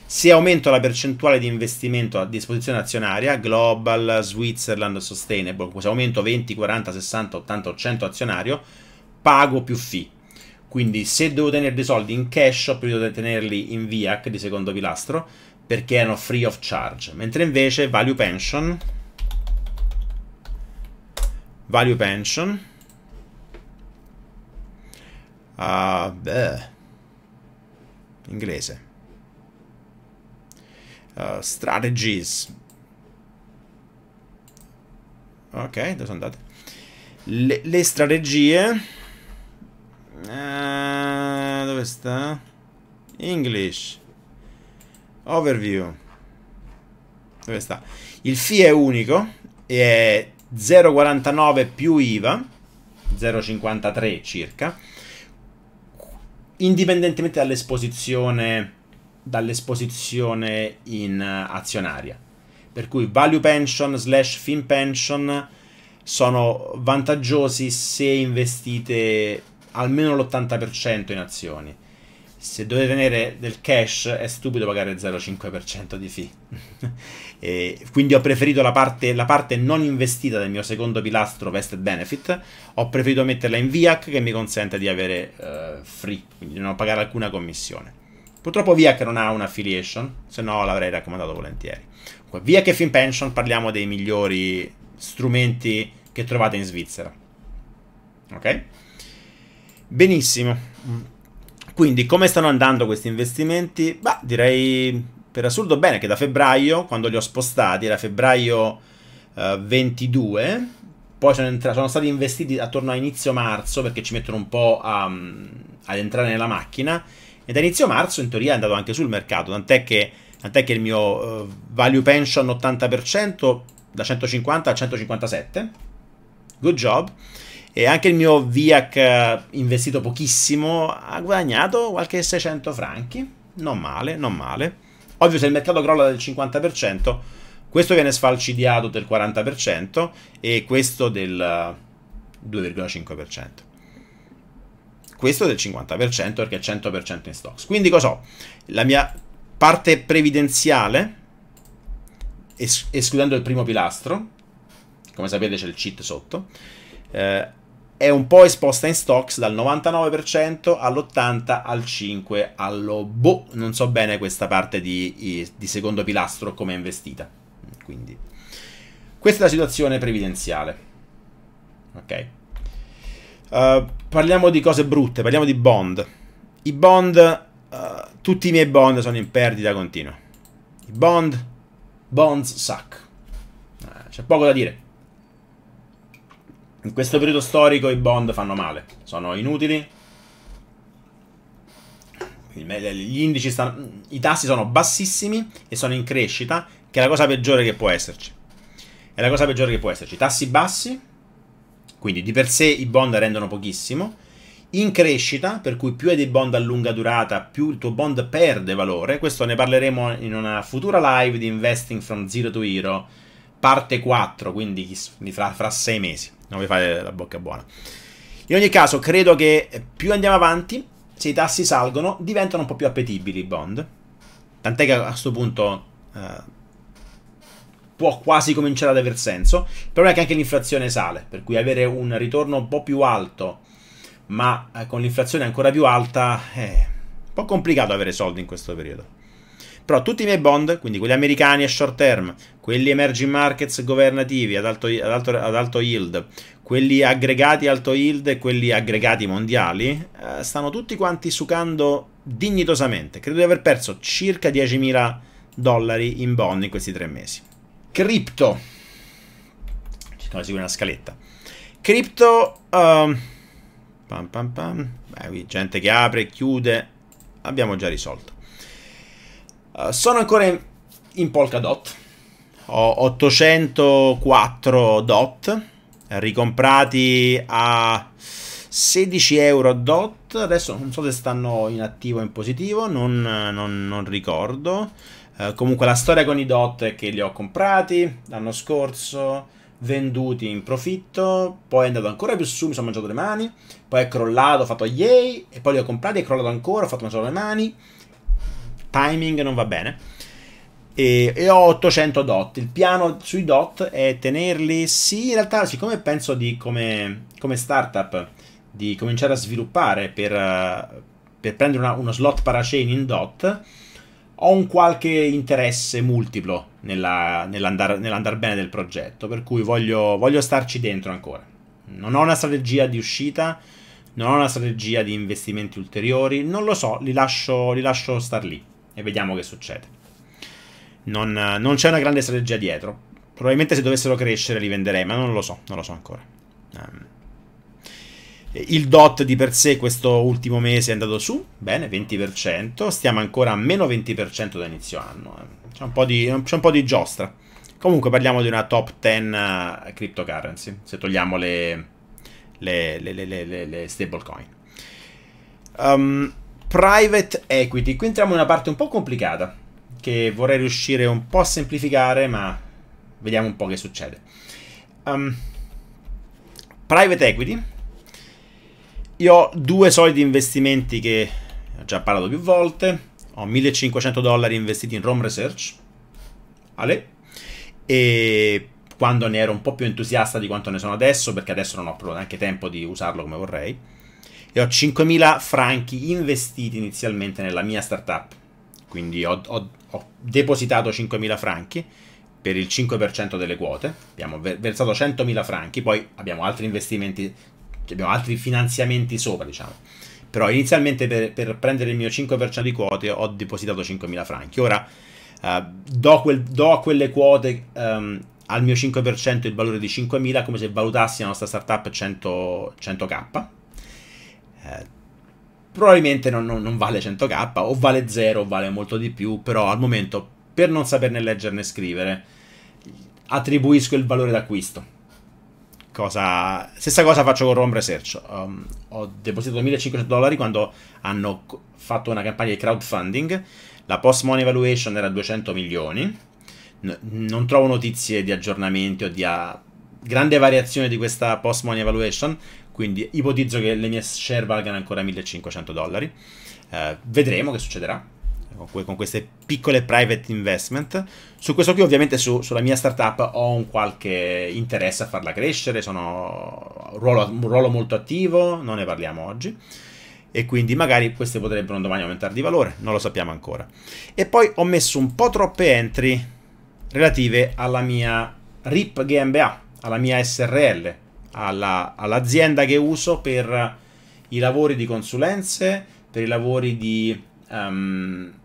Se aumento la percentuale di investimento a disposizione azionaria, Global, Switzerland, Sustainable, se aumento 20, 40, 60, 80 o 100 azionario, pago più fee. Quindi se devo tenere dei soldi in cash, ho preferito tenerli in VIAC di secondo pilastro, perché erano free of charge. Mentre invece Value Pension, Value Pension, uh, beh, inglese, Uh, strategies. Ok, dove sono andate? Le, le strategie. Uh, dove sta? English. Overview. Dove sta? Il FI è unico e è 0,49 più IVA, 0,53 circa, indipendentemente dall'esposizione dall'esposizione in eh, azionaria. Per cui value pension slash fin pension sono vantaggiosi se investite almeno l'80% in azioni. Se dovete tenere del cash è stupido pagare 0,5% di fee. quindi ho preferito la parte, la parte, non investita del mio secondo pilastro vested benefit. Ho preferito metterla in VIAC che mi consente di avere uh, free, quindi non pagare alcuna commissione. Purtroppo via che non ha un'affiliation, se no l'avrei raccomandato volentieri. Via che FinPension parliamo dei migliori strumenti che trovate in Svizzera. Ok? Benissimo. Quindi come stanno andando questi investimenti? Bah, direi per assurdo bene che da febbraio, quando li ho spostati, era febbraio eh, 22, poi sono, entra- sono, stati investiti attorno a inizio marzo perché ci mettono un po' a, mm, ad entrare nella macchina e da inizio marzo in teoria è andato anche sul mercato, tant'è che, tant'è che il mio uh, value pension 80% da 150 a 157. Good job. E anche il mio VIAC eh, investito pochissimo ha guadagnato qualche 600 franchi. Non male, non male. Ovvio se il mercato crolla del 50%, questo viene sfalcidiato del 40% e questo del 2,5%. Eh, questo del 50% perché è 100% in stocks. Quindi cosa ho? La mia parte previdenziale, es escludendo il primo pilastro, come sapete c'è il cheat sotto, eh, è un po' esposta in stocks dal 99% all'80% al 5% allo boh, non so bene questa parte di, di secondo pilastro come è investita. Quindi questa è la situazione previdenziale. Ok. Uh, parliamo di cose brutte, parliamo di bond. I bond, uh, tutti i miei bond sono in perdita continua. I bond, bonds suck. Uh, C'è poco da dire. In questo periodo storico i bond fanno male, sono inutili. Gli indici stanno, i tassi sono bassissimi e sono in crescita, che è la cosa peggiore che può esserci. È la cosa peggiore che può esserci. Tassi bassi, quindi di per sé i bond rendono pochissimo. In crescita, per cui più hai dei bond a lunga durata, più il tuo bond perde valore. Questo ne parleremo in una futura live di Investing from Zero to Hero, parte 4, quindi fra, fra sei mesi. Non vi fate la bocca buona. In ogni caso, credo che più andiamo avanti, se i tassi salgono, diventano un po' più appetibili i bond. Tant'è che a questo punto eh, può quasi cominciare ad aver senso. Il problema è che anche l'inflazione sale, per cui avere un ritorno un po' più alto, ma eh, con l'inflazione ancora più alta eh, è un po' complicato avere soldi in questo periodo. Però tutti i miei bond, quindi quelli americani a short term, quelli emerging markets governativi ad alto, ad alto, ad alto yield, quelli aggregati alto yield e quelli aggregati mondiali, eh, stanno tutti quanti sucando dignitosamente. Credo di aver perso circa 10.000 dollari in bond in questi tre mesi. Crypto. Cerchiamo di seguire una scaletta. Crypto. Um, pam pam pam. Beh, qui gente che apre, chiude. Abbiamo già risolto. Uh, sono ancora in, in Polkadot. Ho 804 dot ricomprati a 16 euro dot adesso non so se stanno in attivo o in positivo non, non, non ricordo eh, comunque la storia con i DOT è che li ho comprati l'anno scorso, venduti in profitto, poi è andato ancora più su, mi sono mangiato le mani, poi è crollato, ho fatto yay, e poi li ho comprati, è crollato ancora, ho fatto mangiare le mani, timing non va bene, e, e, ho 800 DOT, il piano sui DOT è tenerli, sì, in realtà siccome penso di come, come startup di cominciare a sviluppare per, eh, per prendere una, uno slot parachain in DOT, ho un qualche interesse multiplo nell'andare nell bene del progetto, per cui voglio, voglio starci dentro ancora. Non ho una strategia di uscita, non ho una strategia di investimenti ulteriori, non lo so, li lascio, li lascio star lì e vediamo che succede. Non, non c'è una grande strategia dietro. Probabilmente se dovessero crescere li venderei, ma non lo so, non lo so ancora. Um, il DOT di per sé questo ultimo mese è andato su, bene, 20%, stiamo ancora a meno 20% da inizio anno, eh. c'è un, un, po' di giostra. Comunque parliamo di una top 10 eh, cryptocurrency, se togliamo le, le, le, le, le stablecoin. Um, private equity, qui entriamo in una parte un po' complicata, che vorrei riuscire un po' a semplificare, ma vediamo un po' che succede. Um, private equity io ho due soliti investimenti che ho già parlato più volte. Ho 1500 dollari investiti in Rome Research. Ale. E quando ne ero un po' più entusiasta di quanto ne sono adesso, perché adesso non ho neanche tempo di usarlo come vorrei. E ho 5.000 franchi investiti inizialmente nella mia startup. Quindi ho, ho, ho depositato 5.000 franchi per il 5% delle quote. Abbiamo versato 100.000 franchi, poi abbiamo altri investimenti abbiamo altri finanziamenti sopra, diciamo. Però inizialmente per, per prendere il mio 5% di quote ho depositato 5.000 franchi. Ora uh, do, quel, do, a quelle quote um, al mio 5% il valore di 5.000 come se valutassi la nostra startup 100, 100k. Uh, probabilmente non, non, non, vale 100k o vale 0 o vale molto di più, però al momento per non saperne leggere né scrivere attribuisco il valore d'acquisto cosa... Stessa cosa faccio con Rombre Research. Um, ho depositato 1500 dollari quando hanno fatto una campagna di crowdfunding. La post money valuation era 200 milioni. N non trovo notizie di aggiornamenti o di ah, grande variazione di questa post money valuation. Quindi ipotizzo che le mie share valgano ancora 1500 dollari. Uh, vedremo che succederà con queste piccole private investment. Su questo qui ovviamente su, sulla mia startup ho un qualche interesse a farla crescere, sono un ruolo, un ruolo molto attivo, non ne parliamo oggi e quindi magari queste potrebbero domani aumentare di valore, non lo sappiamo ancora. E poi ho messo un po' troppe entry relative alla mia RIP GmbH, alla mia SRL, all'azienda che uso per i lavori di consulenze, per i lavori di um,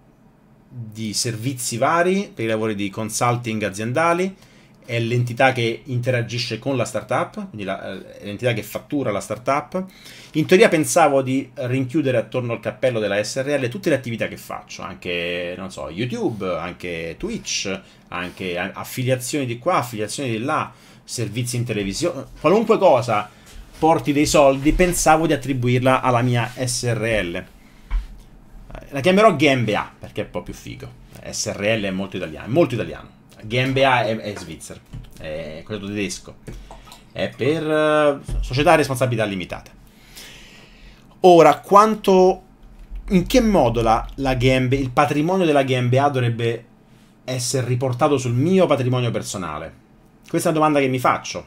di servizi vari per i lavori di consulting aziendali, è l'entità che interagisce con la startup, quindi eh, l'entità che fattura la startup. In teoria pensavo di rinchiudere attorno al cappello della SRL tutte le attività che faccio, anche so, YouTube, anche Twitch, anche affiliazioni di qua, affiliazioni di là, servizi in televisione, qualunque cosa porti dei soldi, pensavo di attribuirla alla mia SRL la chiamerò GmbA perché è un po' più figo. SRL è molto italiano. È molto italiano. GmbA è, è svizzero. È quello tedesco. È per uh, società a responsabilità limitata. Ora, quanto... In che modo la, la GmbA, il patrimonio della GmbA dovrebbe essere riportato sul mio patrimonio personale? Questa è una domanda che mi faccio.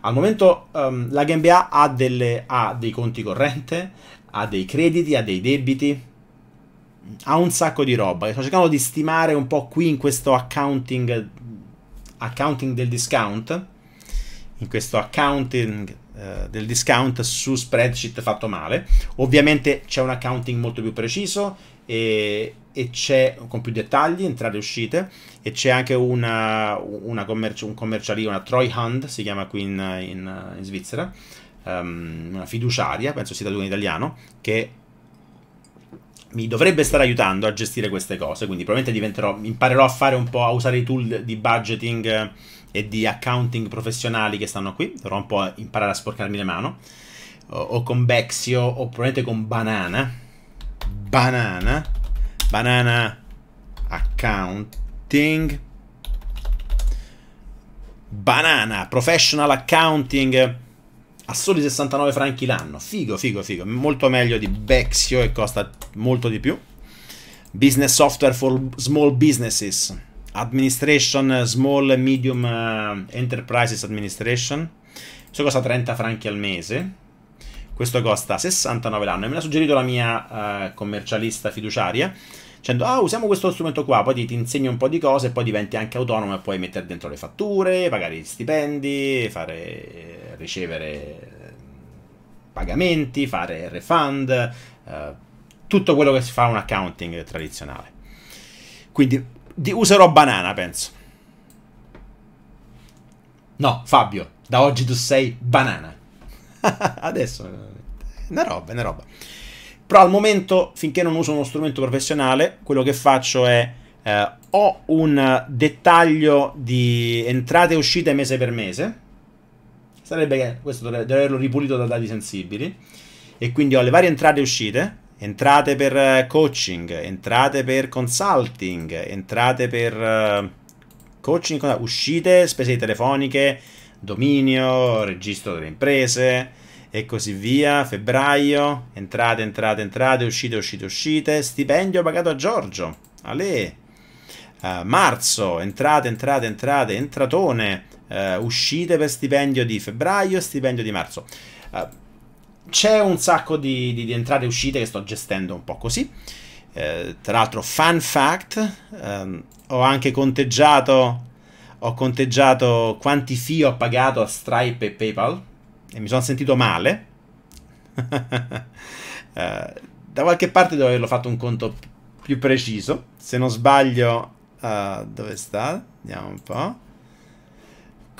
Al momento um, la GmbA ha, delle, ha dei conti corrente, ha dei crediti, ha dei debiti, ha un sacco di roba. Sto cercando di stimare un po' qui in questo accounting, accounting del discount, in questo accounting eh, del discount su spreadsheet fatto male. Ovviamente c'è un accounting molto più preciso e, e c'è con più dettagli, entrate e uscite, e c'è anche una, una commerci un commercialino, una Troy Hand, si chiama qui in, in, in Svizzera, um, una fiduciaria, penso sia da in italiano, che mi dovrebbe stare aiutando a gestire queste cose, quindi probabilmente imparerò a fare un po', a usare i tool di budgeting e di accounting professionali che stanno qui, dovrò un po' imparare a sporcarmi le mani, o, o con Bexio, o probabilmente con Banana, Banana, Banana Accounting, Banana Professional Accounting, a soli 69 franchi l'anno. Figo, figo, figo. Molto meglio di Bexio e costa molto di più. Business software for small businesses. Administration, small, medium uh, enterprises administration. Questo costa 30 franchi al mese. Questo costa 69 l'anno. E me l'ha suggerito la mia uh, commercialista fiduciaria. Dicendo, ah, usiamo questo strumento qua, poi ti, ti insegno un po' di cose, poi diventi anche autonomo e puoi mettere dentro le fatture, pagare gli stipendi, fare ricevere eh, pagamenti, fare refund, eh, tutto quello che si fa un accounting tradizionale. Quindi di, userò banana, penso. No, Fabio, da oggi tu sei banana. Adesso, eh, una roba, una roba. Però al momento, finché non uso uno strumento professionale, quello che faccio è... Eh, ho un dettaglio di entrate e uscite mese per mese, sarebbe che questo deve, deve averlo ripulito da dati sensibili. E quindi ho le varie entrate e uscite, entrate per eh, coaching, entrate per consulting, entrate per eh, coaching, uscite, spese telefoniche, dominio, registro delle imprese e così via, febbraio, entrate, entrate, entrate, uscite, uscite, uscite, stipendio pagato a Giorgio, Ale, uh, marzo, entrate, entrate, entrate, entratone, eh, uscite per stipendio di febbraio e stipendio di marzo. Eh, c'è un sacco di, di, di, entrate e uscite che sto gestendo un po' così. Eh, tra l'altro, fun fact, ehm, ho anche conteggiato, ho conteggiato quanti fee ho pagato a Stripe e PayPal e mi sono sentito male. eh, da qualche parte devo averlo fatto un conto più preciso. Se non sbaglio, uh, dove sta? Vediamo un po'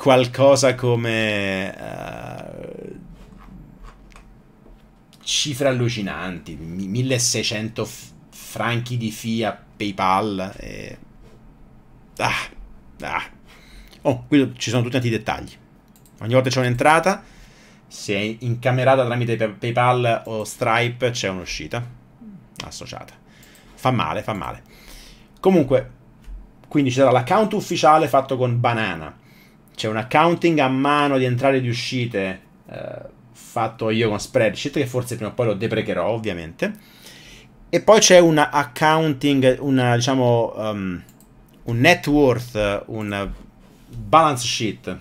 qualcosa come uh, cifre allucinanti, 1600 f- franchi di FIA PayPal. E... Ah, ah. Oh, qui ci sono tutti i dettagli. Ogni volta c'è un'entrata, se è incamerata tramite PayPal o Stripe c'è un'uscita associata. Fa male, fa male. Comunque, quindi ci sarà l'account ufficiale fatto con Banana c'è un accounting a mano di entrate e di uscite eh, fatto io con spreadsheet, che forse prima o poi lo deprecherò ovviamente. E poi c'è un accounting, una, diciamo, um, un net worth, un balance sheet,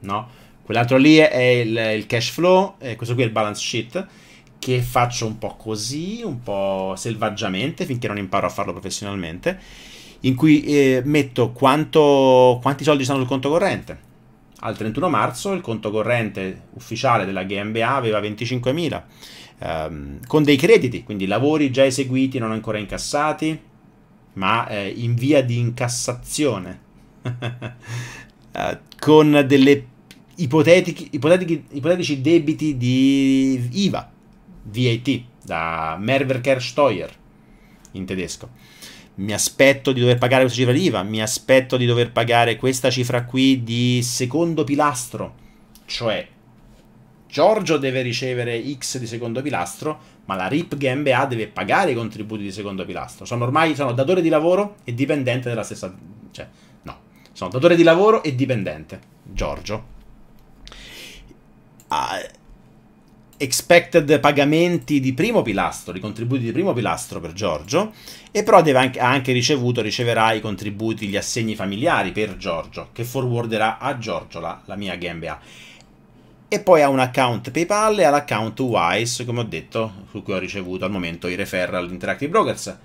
no? Quell'altro lì è il, il cash flow, e questo qui è il balance sheet che faccio un po' così, un po' selvaggiamente, finché non imparo a farlo professionalmente in cui eh, metto quanto, quanti soldi sono sul conto corrente. Al 31 marzo il conto corrente ufficiale della GmbH aveva 25.000, ehm, con dei crediti, quindi lavori già eseguiti, non ancora incassati, ma eh, in via di incassazione, eh, con delle ipotetici, ipotetici, ipotetici debiti di IVA, VAT, da Merverker Steuer in tedesco mi aspetto di dover pagare questa cifra di IVA, mi aspetto di dover pagare questa cifra qui di secondo pilastro, cioè Giorgio deve ricevere X di secondo pilastro, ma la RIP Gambe A deve pagare i contributi di secondo pilastro. Sono ormai sono datore di lavoro e dipendente della stessa... cioè, no, sono datore di lavoro e dipendente, Giorgio. Ah, expected pagamenti di primo pilastro, i contributi di primo pilastro per Giorgio, e però anche, ha anche ricevuto, riceverà i contributi, gli assegni familiari per Giorgio, che forwarderà a Giorgio la, la mia GmbH. E poi ha un account PayPal e ha l'account Wise, come ho detto, su cui ho ricevuto al momento i referral Interactive Brokers.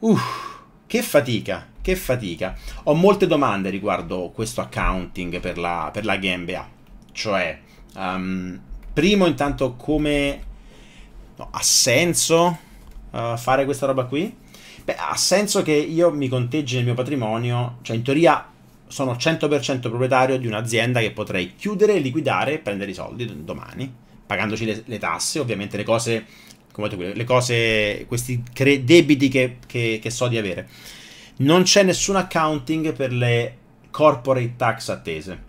Uff, che fatica, che fatica. Ho molte domande riguardo questo accounting per la, per la GmbH, cioè... Um, Primo, intanto, come no, ha senso uh, fare questa roba qui? Beh, ha senso che io mi conteggi nel mio patrimonio, cioè in teoria sono 100% proprietario di un'azienda che potrei chiudere, liquidare e prendere i soldi domani, pagandoci le, le tasse, ovviamente le cose, come detto, le cose, questi debiti che, che, che so di avere. Non c'è nessun accounting per le corporate tax attese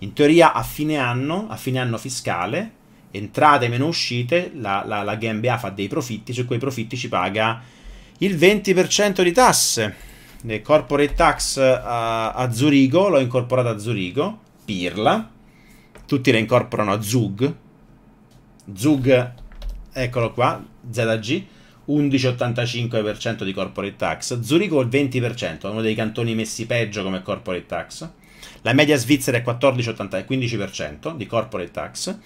in teoria a fine anno, a fine anno fiscale, entrate meno uscite, la, la, la GmbH fa dei profitti, su quei profitti ci paga il 20% di tasse. Le corporate tax a, a Zurigo, l'ho incorporata a Zurigo, Pirla, tutti la incorporano a Zug, Zug, eccolo qua, ZG, 11,85% di corporate tax, Zurigo il 20%, uno dei cantoni messi peggio come corporate tax. La media svizzera è 14,15% di corporate tax,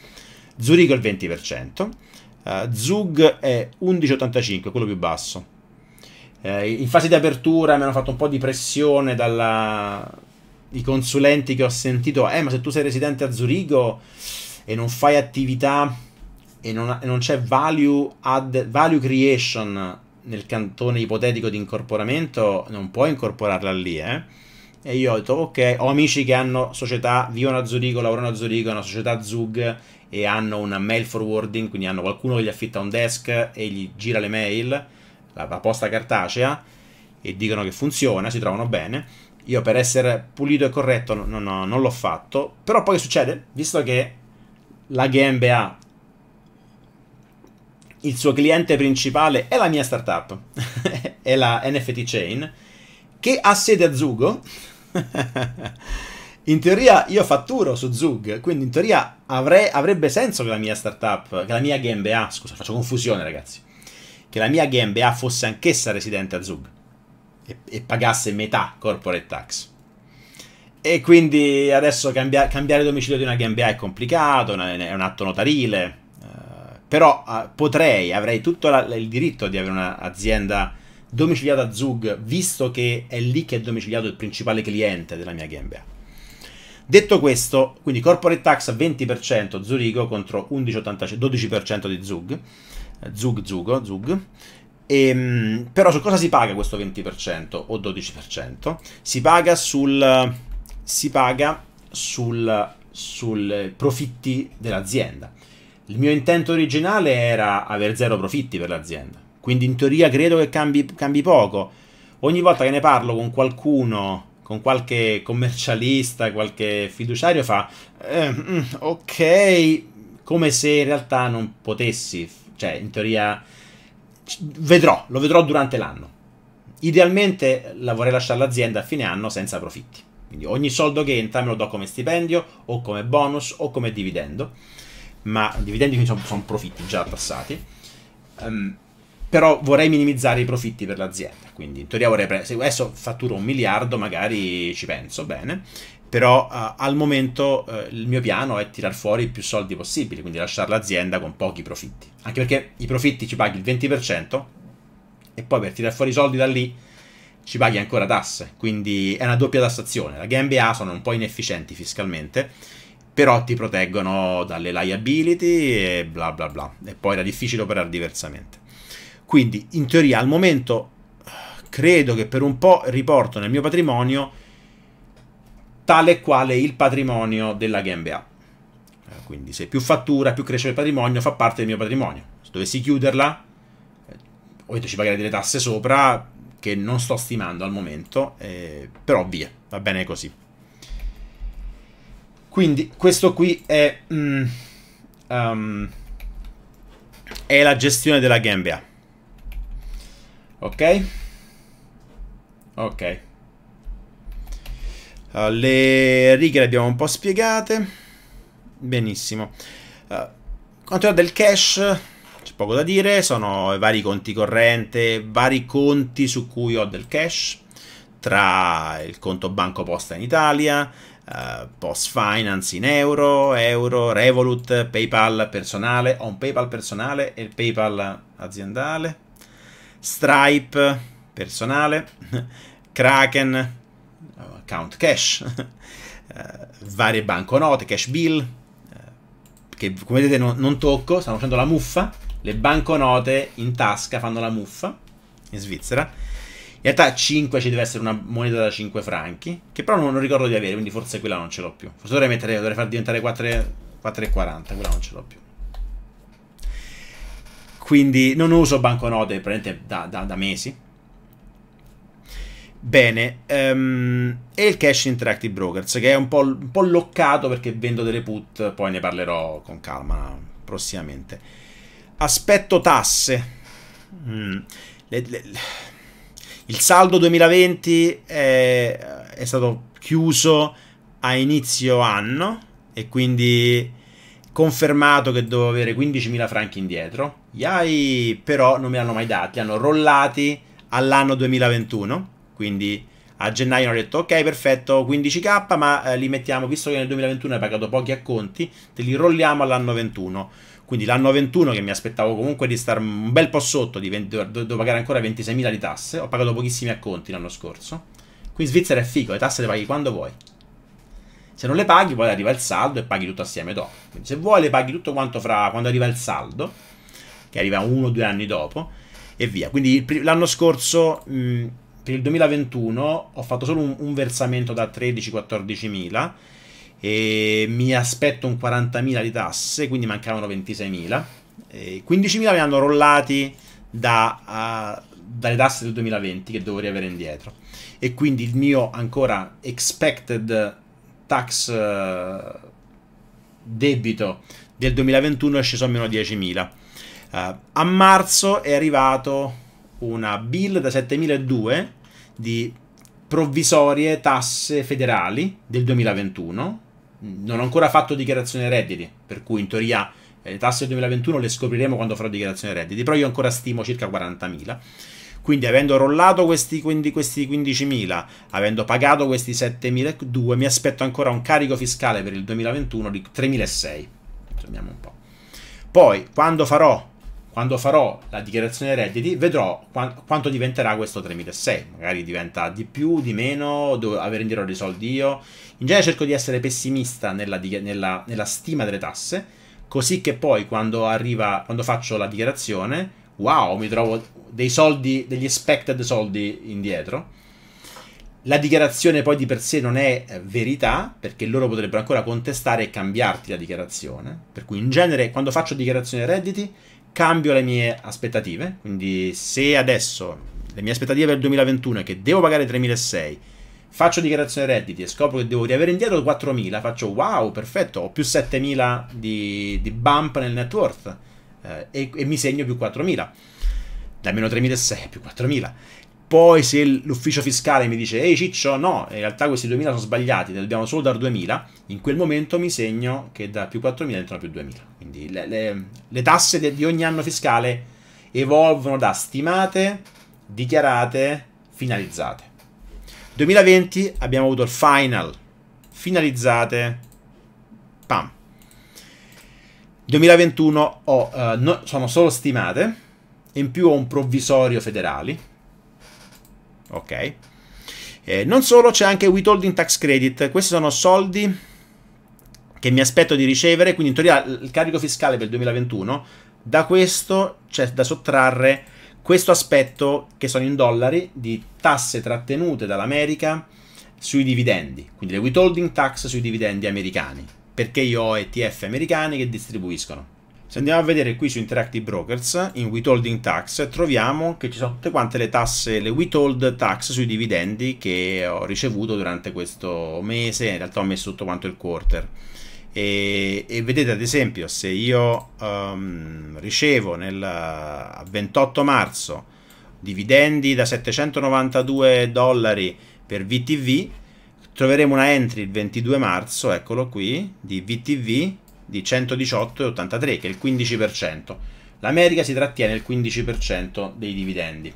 Zurigo è il 20%, uh, eh, Zug è 11,85%, quello più basso. Uh, in fase di apertura mi hanno fatto un po' di pressione dai consulenti che ho sentito, eh ma se tu sei residente a Zurigo e non fai attività e non, non c'è value, ad, value creation nel cantone ipotetico di incorporamento, non puoi incorporarla lì, eh? E io ho detto, ok, ho amici che hanno società, vivono a Zurigo, lavorano a Zurigo, hanno una società Zug e hanno una mail forwarding, quindi hanno qualcuno che gli affitta un desk e gli gira le mail, la, la posta cartacea, e dicono che funziona, si trovano bene. Io per essere pulito e corretto no, no, non l'ho fatto, però poi succede? Visto che la Gambe ha il suo cliente principale è la mia startup, è la NFT Chain, che ha sede a Zugo, in teoria io fatturo su Zug, quindi in teoria avrei, avrebbe senso che la mia startup, che la mia GmbH, scusa, faccio confusione ragazzi, che la mia GmbH fosse anch'essa residente a Zug e, e pagasse metà corporate tax. E quindi adesso cambia, cambiare domicilio di una GmbH è complicato, è un atto notarile, eh, però ah, potrei, avrei tutto la, il diritto di avere un'azienda domiciliata a Zug, visto che è lì che è domiciliato il principale cliente della mia GmbH. Detto questo, quindi corporate tax 20% Zurigo contro 11,85, 12% di Zug, eh, Zug, Zugo, Zug, e, ehm, però su cosa si paga questo 20% o 12%? Si paga sul, si paga sul, sul profitti dell'azienda. Il mio intento originale era avere zero profitti per l'azienda quindi in teoria credo che cambi, cambi poco. Ogni volta che ne parlo con qualcuno con qualche commercialista, qualche fiduciario fa eh, ok, come se in realtà non potessi, cioè in teoria vedrò, lo vedrò durante l'anno. Idealmente la vorrei lasciare l'azienda a fine anno senza profitti. Quindi ogni soldo che entra me lo do come stipendio o come bonus o come dividendo, ma dividendi sono, diciamo, sono profitti già passati. Um, ehm, però vorrei minimizzare i profitti per l'azienda. Quindi in teoria vorrei prendere, se adesso fatturo un miliardo magari ci penso bene, però uh, al momento uh, il mio piano è tirar fuori più soldi possibili, quindi lasciare l'azienda con pochi profitti. Anche perché i profitti ci paghi il 20% e poi per tirar fuori i soldi da lì ci paghi ancora tasse, quindi è una doppia tassazione. La A sono un po' inefficienti fiscalmente, però ti proteggono dalle liability e bla bla bla, e poi era difficile operare diversamente. Quindi, in teoria, al momento credo che per un po' riporto nel mio patrimonio tale e quale il patrimonio della GmbH. Eh, quindi se più fattura, più cresce il patrimonio, fa parte del mio patrimonio. Se dovessi chiuderla, eh, ovviamente ci pagherei delle tasse sopra che non sto stimando al momento, eh, però via, va bene così. Quindi questo qui è, mm, um, è la gestione della GmbH. Ok? Ok. Uh, le righe le abbiamo un po' spiegate. Benissimo. Uh, quanto riguarda il cash, c'è poco da dire, sono vari conti corrente, vari conti su cui ho del cash, tra il conto Banco Posta in Italia, uh, Post Finance in euro, euro, Revolut, PayPal personale, ho un PayPal personale e il PayPal aziendale Stripe, personale, Kraken, account cash, eh, varie banconote, cash bill, eh, che come vedete non, non tocco, stanno facendo la muffa, le banconote in tasca fanno la muffa in Svizzera. In realtà 5 ci deve essere una moneta da 5 franchi, che però non, non ricordo di avere, quindi forse quella non ce l'ho più. Forse dovrei, mettere, dovrei far diventare 4,40, quella non ce l'ho più. Quindi non uso banconote praticamente da, da, da mesi. Bene, um, e il Cash Interactive Brokers, che è un po', un po' loccato perché vendo delle put, poi ne parlerò con calma prossimamente. Aspetto tasse. Mm, le, le, le. Il saldo 2020 è, è stato chiuso a inizio anno e quindi confermato che dovevo avere 15.000 franchi indietro Yai, però non me l'hanno mai dati, li hanno rollati all'anno 2021, quindi a gennaio hanno detto ok perfetto 15k ma eh, li mettiamo visto che nel 2021 hai pagato pochi acconti te li rolliamo all'anno 21 quindi l'anno 21 che mi aspettavo comunque di stare un bel po' sotto di 20, devo pagare ancora 26.000 di tasse ho pagato pochissimi acconti l'anno scorso qui in Svizzera è figo le tasse le paghi quando vuoi se non le paghi poi arriva il saldo e paghi tutto assieme dopo quindi se vuoi le paghi tutto quanto fra quando arriva il saldo che arriva uno o due anni dopo, e via. Quindi l'anno scorso, mh, per il 2021, ho fatto solo un, un versamento da 13-14 mila, e mi aspetto un 40.000 di tasse, quindi mancavano 26.000. 15.000 mi hanno rollati da, uh, dalle tasse del 2020 che dovrei avere indietro. E quindi il mio ancora expected tax uh, debito del 2021 è sceso a meno 10.000. Uh, a marzo è arrivato una bill da 7.002 di provvisorie tasse federali del 2021. Non ho ancora fatto dichiarazione redditi, per cui in teoria eh, le tasse del 2021 le scopriremo quando farò dichiarazione redditi, però io ancora stimo circa 40.000. Quindi avendo rollato questi, quindi, questi 15.000, avendo pagato questi 7.002, mi aspetto ancora un carico fiscale per il 2021 di 3.600. un po'. Poi, quando farò quando farò la dichiarazione redditi vedrò qu quanto diventerà questo 3600 magari diventa di più di meno dove renderò dei soldi io in genere cerco di essere pessimista nella, nella, nella stima delle tasse così che poi quando, arriva, quando faccio la dichiarazione wow mi trovo dei soldi degli expected soldi indietro la dichiarazione poi di per sé non è eh, verità, perché loro potrebbero ancora contestare e cambiarti la dichiarazione. Per cui in genere quando faccio dichiarazione redditi cambio le mie aspettative, quindi se adesso le mie aspettative per il 2021 è che devo pagare 3.600, faccio dichiarazione redditi e scopro che devo riavere indietro 4.000, faccio wow, perfetto, ho più 7.000 di, di bump nel net worth eh, e, e mi segno più 4.000 da meno 3.600 più 4.000 poi se l'ufficio fiscale mi dice, ehi ciccio, no, in realtà questi 2000 sono sbagliati, ne dobbiamo solo dare 2000, in quel momento mi segno che da più 4000 entrano più 2000. Quindi le, le, le tasse de, di ogni anno fiscale evolvono da stimate, dichiarate, finalizzate. 2020 abbiamo avuto il final, finalizzate, pam. 2021 ho, uh, no, sono solo stimate, in più ho un provvisorio federali, ok? Eh, non solo, c'è anche withholding tax credit, questi sono soldi che mi aspetto di ricevere, quindi in teoria il carico fiscale per il 2021, da questo c'è cioè, da sottrarre questo aspetto che sono in dollari di tasse trattenute dall'America sui dividendi, quindi le withholding tax sui dividendi americani, perché io ho ETF americani che distribuiscono. Se andiamo a vedere qui su Interactive Brokers, in Withholding Tax, troviamo che ci sono tutte quante le tasse, le withhold tax sui dividendi che ho ricevuto durante questo mese, in realtà ho messo tutto quanto il quarter. E, e, vedete ad esempio se io um, ricevo nel 28 marzo dividendi da 792 dollari per VTV troveremo una entry il 22 marzo eccolo qui di VTV di 118,83, che è il 15%. L'America si trattiene il 15% dei dividendi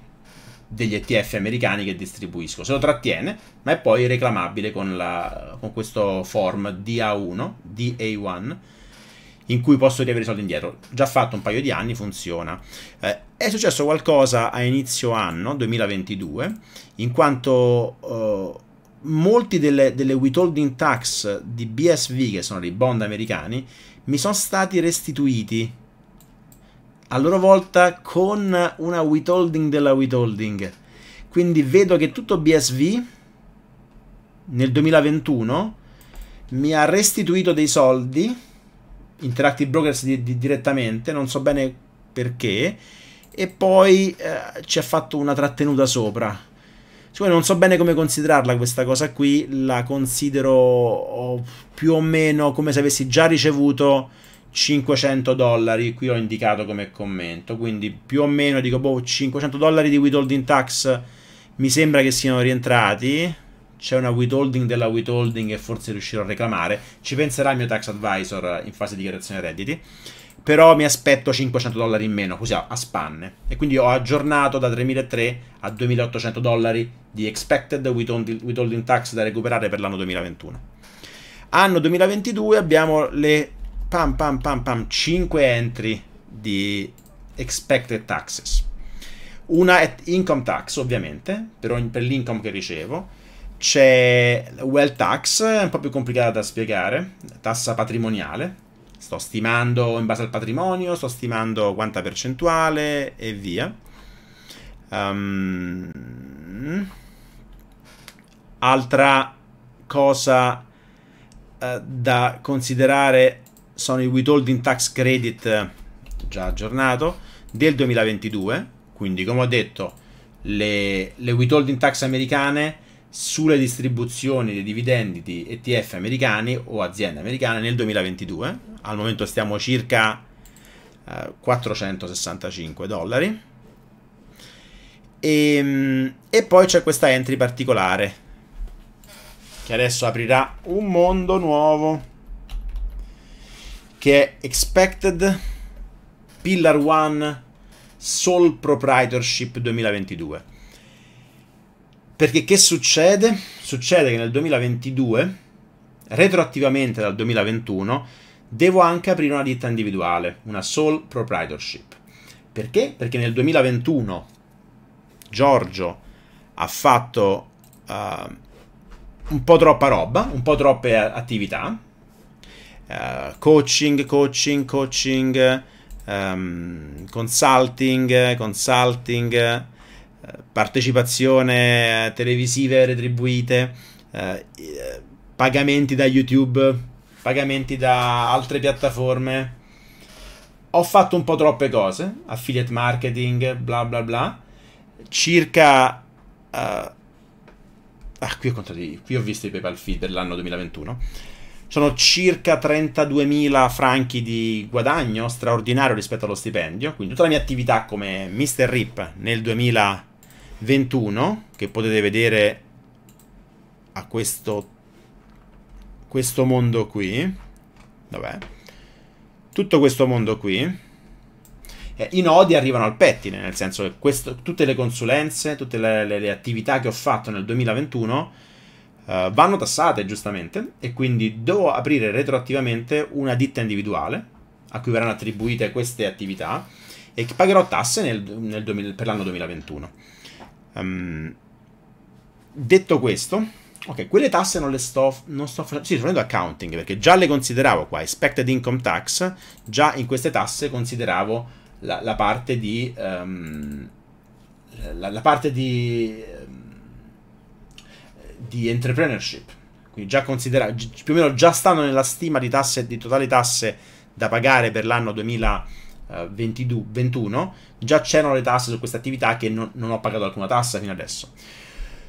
degli ETF americani che distribuisco. Se lo trattiene, ma è poi reclamabile con, la, con questo form DA1, DA1, in cui posso riavere i soldi indietro. Già fatto un paio di anni, funziona. Eh, è successo qualcosa a inizio anno 2022, in quanto eh, molti delle, delle withholding tax di BSV, che sono dei bond americani, mi sono stati restituiti a loro volta con una withholding della withholding. Quindi vedo che tutto BSV nel 2021 mi ha restituito dei soldi, Interactive Brokers di, di, direttamente, non so bene perché, e poi eh, ci ha fatto una trattenuta sopra Siccome non so bene come considerarla questa cosa qui, la considero più o meno come se avessi già ricevuto 500 dollari, qui ho indicato come commento, quindi più o meno dico, boh, 500 dollari di withholding tax mi sembra che siano rientrati, c'è una withholding della withholding e forse riuscirò a reclamare, ci penserà il mio tax advisor in fase di dichiarazione redditi però mi aspetto 500 dollari in meno, così a, spanne. E quindi ho aggiornato da 3.300 a 2.800 dollari di expected withholding tax da recuperare per l'anno 2021. Anno 2022 abbiamo le pam pam pam pam 5 entry di expected taxes. Una è income tax, ovviamente, per, per l'income che ricevo. C'è wealth tax, un po' più complicata da spiegare, tassa patrimoniale, Sto stimando in base al patrimonio, sto stimando quanta percentuale e via. Um, altra cosa uh, da considerare sono i withholding tax credit già aggiornato del 2022. Quindi, come ho detto, le, le withholding tax americane sulle distribuzioni dei dividendi di ETF americani o aziende americane nel 2022. Al momento stiamo circa eh, 465 dollari. E, ehm, e poi c'è questa entry particolare che adesso aprirà un mondo nuovo che è Expected Pillar 1 Sole Proprietorship 2022 perché che succede? Succede che nel 2022, retroattivamente dal 2021, devo anche aprire una ditta individuale, una sole proprietorship. Perché? Perché nel 2021 Giorgio ha fatto uh, un po' troppa roba, un po' troppe attività, uh, coaching, coaching, coaching, um, consulting, consulting, partecipazione televisive retribuite, eh, pagamenti da YouTube, pagamenti da altre piattaforme. Ho fatto un po' troppe cose, affiliate marketing, bla bla bla. Circa... Uh, ah, qui ho, contato, qui ho visto i PayPal fee dell'anno 2021. Sono circa 32.000 franchi di guadagno straordinario rispetto allo stipendio, quindi tutta la mia attività come Mr. Rip nel 2021 21 che potete vedere a questo, questo mondo qui Vabbè. tutto questo mondo qui eh, i nodi arrivano al pettine nel senso che questo, tutte le consulenze tutte le, le, le, attività che ho fatto nel 2021 eh, vanno tassate giustamente e quindi devo aprire retroattivamente una ditta individuale a cui verranno attribuite queste attività e pagherò tasse nel, nel per l'anno 2021 Um, detto questo, ok, quelle tasse non le sto, non sto facendo, sì, sto facendo accounting perché già le consideravo qua, expected income tax, già in queste tasse consideravo la, la parte di... Um, la, la, parte di, ehm, di entrepreneurship. Quindi già consideravo, più o meno già stanno nella stima di tasse, di totali tasse da pagare per l'anno 2020 uh, 22, 21 già c'erano le tasse su questa attività che non, non ho pagato alcuna tassa fino adesso.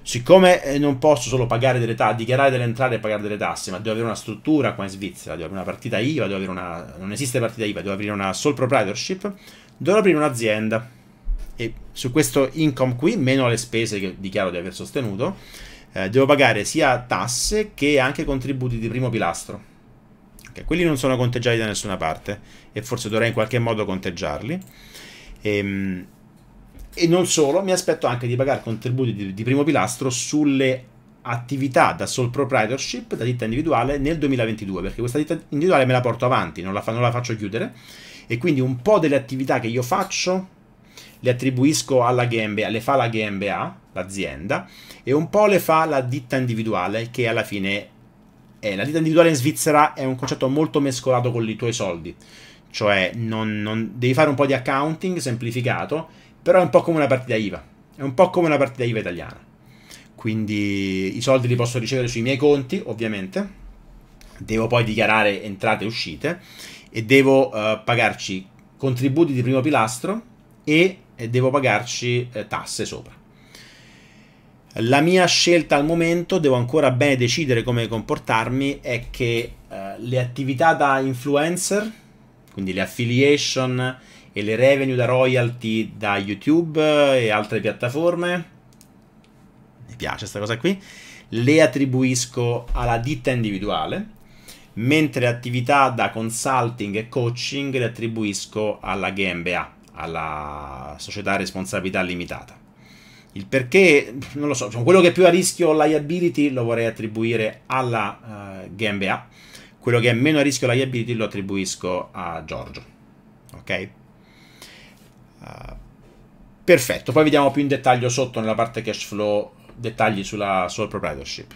Siccome eh, non posso solo pagare delle tasse, dichiarare delle entrate e pagare delle tasse, ma devo avere una struttura qua in Svizzera, devo avere una partita IVA, una, non esiste partita IVA, devo aprire una sole proprietorship, dovrò aprire un'azienda. E su questo income qui, meno le spese che dichiaro di aver sostenuto, eh, devo pagare sia tasse che anche contributi di primo pilastro Ok, quelli non sono conteggiati da nessuna parte e forse dovrei in qualche modo conteggiarli. E, ehm, e non solo, mi aspetto anche di pagare contributi di, di primo pilastro sulle attività da sole proprietorship, da ditta individuale, nel 2022, perché questa ditta individuale me la porto avanti, non la, fa, non la faccio chiudere, e quindi un po' delle attività che io faccio le attribuisco alla GmbA, le fa la GmbA, l'azienda, e un po' le fa la ditta individuale, che alla fine eh, la vita individuale in Svizzera è un concetto molto mescolato con i tuoi soldi. Cioè, non, non, devi fare un po' di accounting semplificato, però è un po' come una partita IVA. È un po' come una partita IVA italiana. Quindi i soldi li posso ricevere sui miei conti, ovviamente. Devo poi dichiarare entrate e uscite e devo eh, pagarci contributi di primo pilastro e, e devo pagarci eh, tasse sopra. La mia scelta al momento, devo ancora bene decidere come comportarmi, è che eh, le attività da influencer, quindi le affiliation e le revenue da royalty da YouTube e altre piattaforme, mi piace questa cosa qui, le attribuisco alla ditta individuale, mentre le attività da consulting e coaching le attribuisco alla GMBA, alla società a responsabilità limitata. Il perché, non lo so, cioè, quello che è più a rischio liability lo vorrei attribuire alla uh, eh, GmbH, quello che è meno a rischio liability lo attribuisco a Giorgio, ok? Uh, perfetto, poi vediamo più in dettaglio sotto nella parte cash flow dettagli sulla sole proprietorship.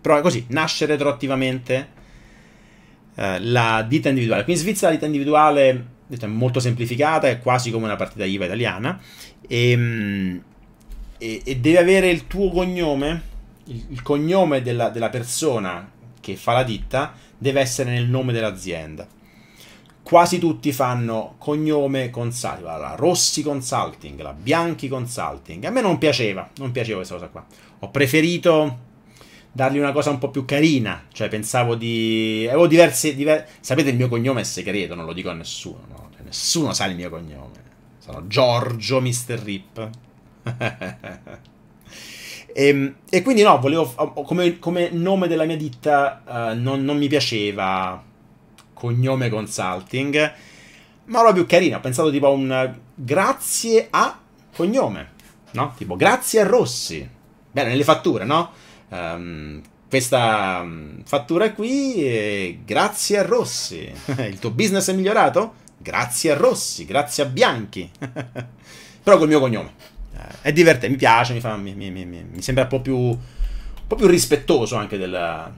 Però è così, nasce retroattivamente eh, la ditta individuale. Qui in Svizzera la ditta individuale detto, è molto semplificata, è quasi come una partita IVA italiana e, ehm, e, e deve avere il tuo cognome, il, il cognome della, della persona che fa la ditta, deve essere nel nome dell'azienda. Quasi tutti fanno cognome consulting, la Rossi Consulting, la Bianchi Consulting. A me non piaceva, non piaceva questa cosa qua. Ho preferito dargli una cosa un po' più carina. Cioè, pensavo di. Avevo diversi. Diver... Sapete, il mio cognome è segreto, non lo dico a nessuno. No? Cioè, nessuno sa il mio cognome. Sono Giorgio Mr. Rip e, e, quindi no, volevo come, come nome della mia ditta uh, non, non, mi piaceva cognome consulting, ma roba più carina. Ho pensato tipo a un grazie a cognome, no? Tipo grazie a Rossi. Bene, nelle fatture, no? Um, questa mm, fattura qui è eh, grazie a Rossi. Il tuo business è migliorato? Grazie a Rossi, grazie a Bianchi. Però col mio cognome. Eh, è divertente, mi piace, mi, fa, mi, mi, mi sembra un po' più, un po' più rispettoso anche della...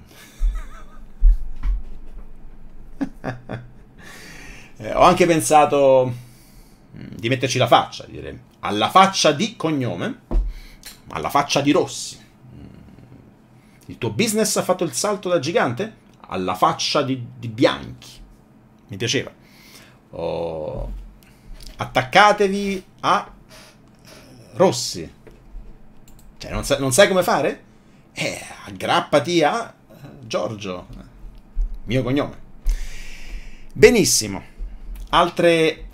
eh, ho anche pensato mm, di metterci la faccia, direi, alla faccia di cognome, alla faccia di Rossi. Mm. Il tuo business ha fatto il salto da gigante? Alla faccia di, di Bianchi. Mi piaceva. Oh, attaccatevi a rossi. Cioè, non sai, non sai come fare? Eh, aggrappati a eh, Giorgio, mio cognome. Benissimo. Altre...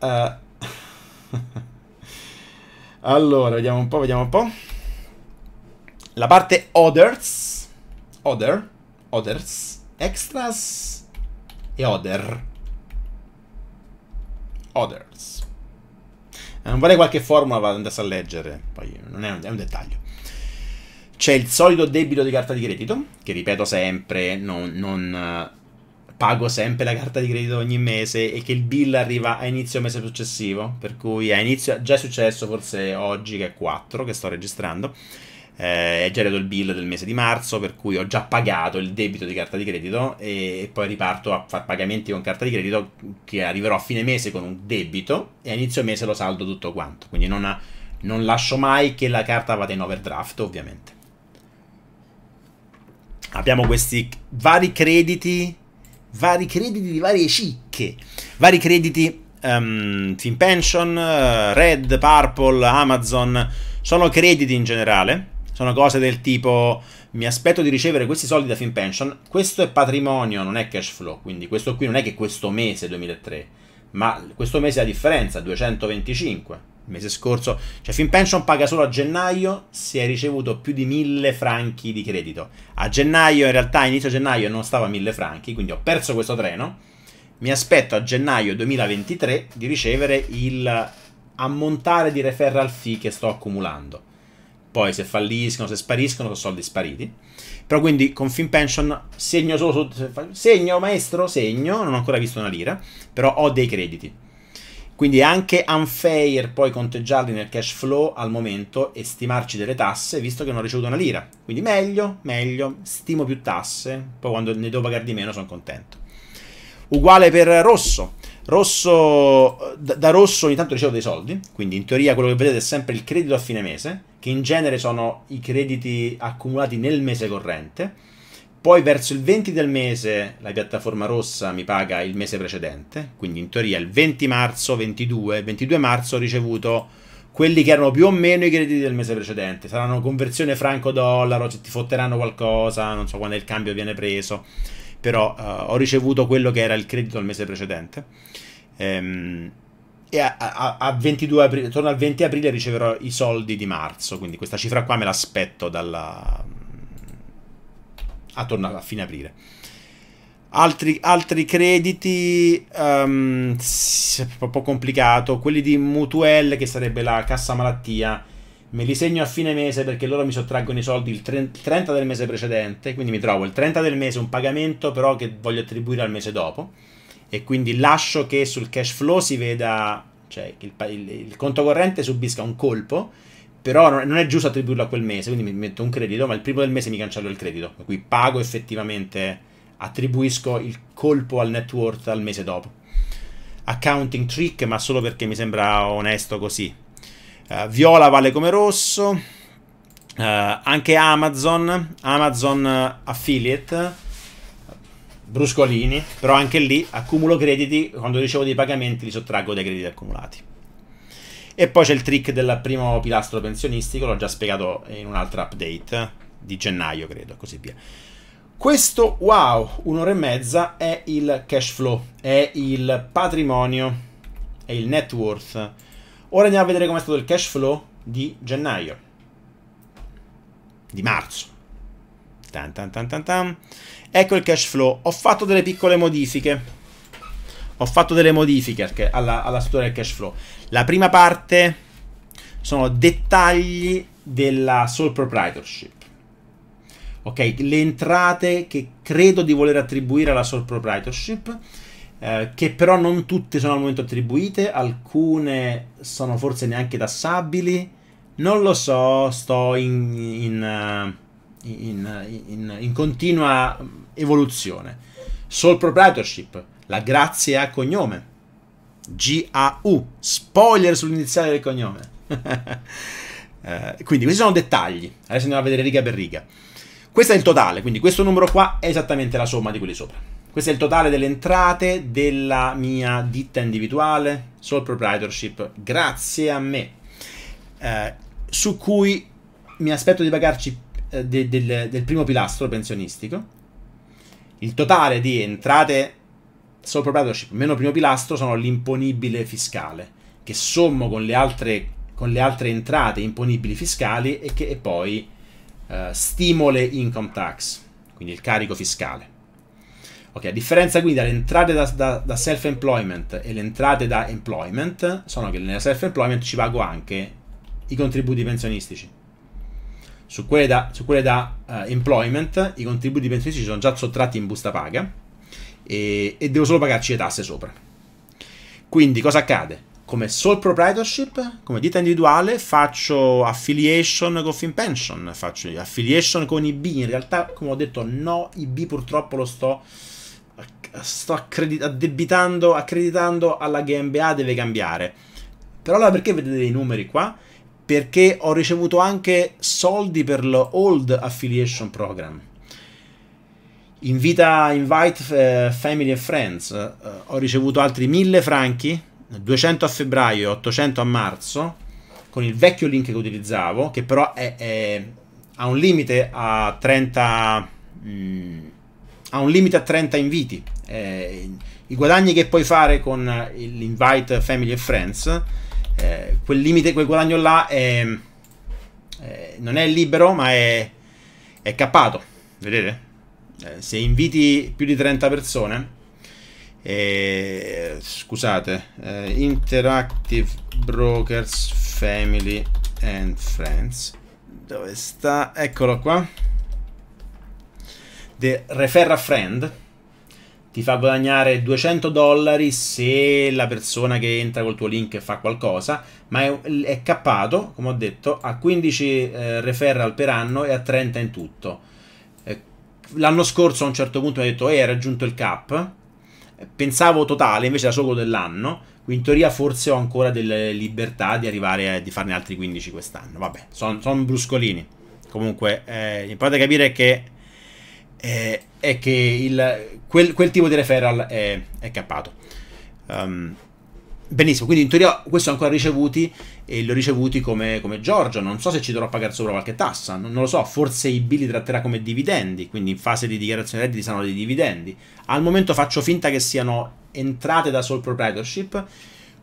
Uh... allora, vediamo un po', vediamo un po'. La parte others, other, others, extras e other. Others. Eh, non vale qualche formula, vado andasse a leggere, poi non è un, è un dettaglio. C'è il solito debito di carta di credito, che ripeto sempre, non, non eh, pago sempre la carta di credito ogni mese e che il bill arriva a inizio mese successivo, per cui a inizio, già è successo forse oggi che è 4 che sto registrando, eh, è già arrivato il bill del mese di marzo, per cui ho già pagato il debito di carta di credito e poi riparto a fare pagamenti con carta di credito che arriverò a fine mese con un debito e a inizio mese lo saldo tutto quanto. Quindi non, ha, non lascio mai che la carta vada in overdraft, ovviamente. Abbiamo questi vari crediti, vari crediti di varie cicche, vari crediti um, ehm, Finpension, eh, Red, Purple, Amazon, sono crediti in generale sono cose del tipo mi aspetto di ricevere questi soldi da FinPension, questo è patrimonio, non è cash flow, quindi questo qui non è che questo mese 2003, ma questo mese la differenza, 225. Il mese scorso, cioè FinPension paga solo a gennaio se hai ricevuto più di 1000 franchi di credito. A gennaio, in realtà, inizio gennaio non stava a 1000 franchi, quindi ho perso questo treno. Mi aspetto a gennaio 2023 di ricevere il ammontare di referral fee che sto accumulando poi se falliscono, se spariscono, sono soldi spariti. Però quindi con Finpension segno solo su, segno maestro, segno, non ho ancora visto una lira, però ho dei crediti. Quindi è anche unfair poi conteggiarli nel cash flow al momento e stimarci delle tasse, visto che non ho ricevuto una lira. Quindi meglio, meglio, stimo più tasse, poi quando ne devo pagare di meno sono contento. Uguale per rosso, Rosso, da, rosso ogni tanto ricevo dei soldi, quindi in teoria quello che vedete è sempre il credito a fine mese, che in genere sono i crediti accumulati nel mese corrente. Poi verso il 20 del mese la piattaforma rossa mi paga il mese precedente, quindi in teoria il 20 marzo, 22, 22 marzo ho ricevuto quelli che erano più o meno i crediti del mese precedente. Saranno conversione franco-dollaro, se ti fotteranno qualcosa, non so quando il cambio viene preso però uh, ho ricevuto quello che era il credito al mese precedente. Ehm, e a, a, a 22 aprile, attorno al 20 aprile riceverò i soldi di marzo, quindi questa cifra qua me l'aspetto dalla... attorno a fine aprile. Altri, altri, crediti um, è un po' complicato quelli di Mutuel che sarebbe la cassa malattia me li segno a fine mese perché loro mi sottraggono i soldi il 30 del mese precedente, quindi mi trovo il 30 del mese un pagamento però che voglio attribuire al mese dopo e quindi lascio che sul cash flow si veda, cioè il, il, il conto corrente subisca un colpo, però non, è giusto attribuirlo a quel mese, quindi mi metto un credito, ma il primo del mese mi cancello il credito, per pago effettivamente, attribuisco il colpo al net worth al mese dopo. Accounting trick, ma solo perché mi sembra onesto così Uh, viola vale come rosso, uh, anche Amazon, Amazon eh, Affiliate, bruscolini, però anche lì accumulo crediti, quando ricevo dei pagamenti li sottraggo dai crediti accumulati. E poi c'è il trick del primo pilastro pensionistico, l'ho già spiegato in un'altra update di gennaio, credo, e così via. Questo, wow, un'ora e mezza è il cash flow, è il patrimonio, è il net worth Ora andiamo a vedere com'è stato il cash flow di gennaio. Di marzo. Tan, tan, tan, ecco il cash flow. Ho fatto delle piccole modifiche. Ho fatto delle modifiche alla, alla struttura del cash flow. La prima parte sono dettagli della sole proprietorship. Ok, le entrate che credo di voler attribuire alla sole proprietorship eh, che però non tutte sono al momento attribuite, alcune sono forse neanche tassabili, non lo so, sto in, in, eh, in, in continua evoluzione. Sole Proprietorship, la grazia a cognome, G-A-U, spoiler sull'iniziale del cognome. Eh, quindi questi sono dettagli, adesso andiamo a vedere riga per riga. Questo è il totale, quindi questo numero qua è esattamente la somma di quelli sopra. Questo è il totale delle entrate della mia ditta individuale, sole proprietorship, grazie a me, eh, su cui mi aspetto di pagarci eh, de, del, del primo pilastro pensionistico. Il totale di entrate sole proprietorship meno primo pilastro sono l'imponibile fiscale, che sommo con le altre, con le altre entrate imponibili fiscali e che e poi eh, stimole income tax, quindi il carico fiscale. Ok, a differenza quindi dalle entrate da, da, da self-employment e le entrate da employment, sono che nella self-employment ci pago anche i contributi pensionistici. Su quelle da, su quelle da uh, employment i contributi pensionistici sono già sottratti in busta paga e, e devo solo pagarci le tasse sopra. Quindi cosa accade? Come sole proprietorship, come ditta individuale, faccio affiliation con FinPension, faccio affiliation con IB, in realtà come ho detto no, IB purtroppo lo sto sto accredit- addebitando, accreditando alla GMBA deve cambiare. Però allora perché vedete dei numeri qua? Perché ho ricevuto anche soldi per l'Old Affiliation Program. Invita, invite eh, family and friends. Eh, ho ricevuto altri 1000 franchi, 200 a febbraio e 800 a marzo, con il vecchio link che utilizzavo, che però è, è, ha un limite a 30... Mm, ha un limite a 30 inviti eh, i guadagni che puoi fare con eh, l'invite family and friends, eh, quel limite, quel guadagno là è, eh, non è libero ma è, è cappato, vedete? Eh, se inviti più di 30 persone, scusate, eh, Interactive Brokers Family and Friends, dove sta? Eccolo qua. The Referra Friend ti fa guadagnare 200 dollari se la persona che entra col tuo link fa qualcosa, ma è, è cappato, come ho detto, a 15 eh, referral per anno e a 30 in tutto. Eh, l'anno scorso a un certo punto mi ha detto, eh, hai raggiunto il cap, pensavo totale, invece era solo dell'anno, quindi in teoria forse ho ancora delle libertà di arrivare a, di farne altri 15 quest'anno. Vabbè, sono son bruscolini. Comunque, eh, importante capire che è, eh, è che il, quel, quel, tipo di referral è, è cappato. Um, benissimo, quindi in teoria questo ancora ricevuti e li ho ricevuti come, come Giorgio, non so se ci dovrò pagare sopra qualche tassa, non, non lo so, forse i li tratterà come dividendi, quindi in fase di dichiarazione redditi saranno dei dividendi. Al momento faccio finta che siano entrate da sole proprietorship,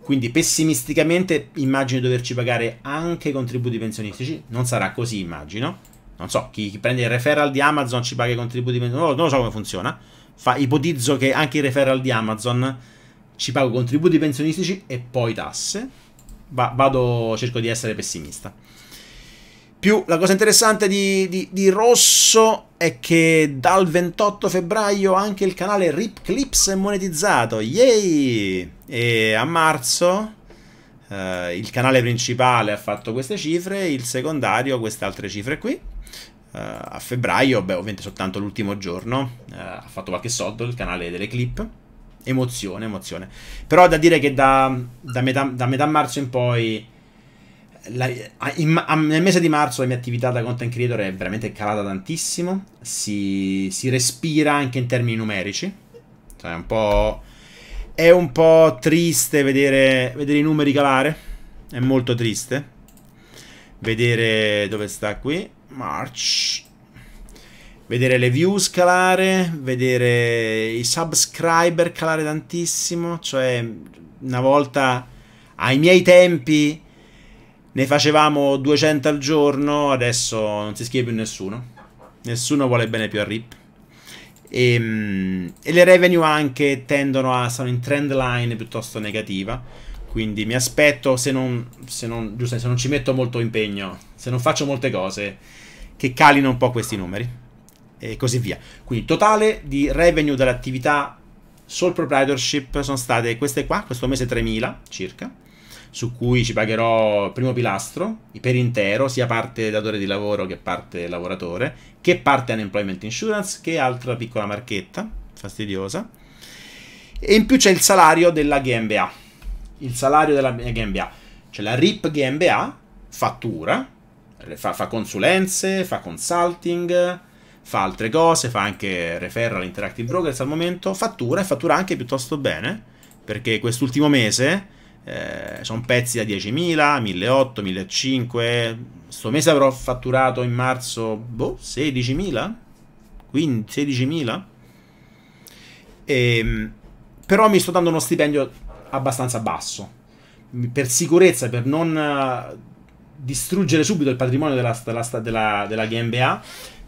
quindi pessimisticamente immagino di doverci pagare anche i contributi pensionistici, non sarà così immagino non so, chi, chi, prende il referral di Amazon ci paga i contributi non, lo so come funziona. Fa, ipotizzo che anche il referral di Amazon ci paga contributi pensionistici e poi tasse. Va, vado, cerco di essere pessimista. Più la cosa interessante di, di, di, Rosso è che dal 28 febbraio anche il canale Rip Clips è monetizzato. Yay! E a marzo eh, il canale principale ha fatto queste cifre, il secondario queste altre cifre qui. Eh, a febbraio, beh ovviamente soltanto l'ultimo giorno, eh, ha fatto qualche soldo il canale delle clip, emozione, emozione. Però da dire che da, da, metà, da metà, marzo in poi, la, in, a, nel mese di marzo la mia attività da content creator è veramente calata tantissimo, si, si respira anche in termini numerici, cioè è un po', è un po triste vedere, vedere i numeri calare, è molto triste. Vedere dove sta qui March. Vedere le view scalare, vedere i subscriber calare tantissimo, cioè una volta ai miei tempi ne facevamo 200 al giorno, adesso non si scrive più nessuno. Nessuno vuole bene più a RIP. E, ehm, e, le revenue anche tendono a sono in trend line piuttosto negativa. Quindi mi aspetto se non, se non, giusto, se non ci metto molto impegno, se non faccio molte cose, che calino un po' questi numeri e così via. Quindi totale di revenue dall'attività sole proprietorship sono state queste qua, questo mese 3.000 circa, su cui ci pagherò il primo pilastro per intero, sia parte datore di lavoro che parte lavoratore, che parte unemployment insurance, che altra piccola marchetta fastidiosa. E in più c'è il salario della GMBA, Il salario della GMBA, cioè la RIP GMBA fattura, fa, fa consulenze, fa consulting, fa altre cose, fa anche referral Interactive Brokers al momento, fattura e fattura anche piuttosto bene, perché quest'ultimo mese eh, sono pezzi da 10.000, 1.800, 1.500, sto mese avrò fatturato in marzo, boh, 16.000? 16.000? E, però mi sto dando uno stipendio abbastanza basso, per sicurezza, per non distruggere subito il patrimonio della, della, della, della GmbH,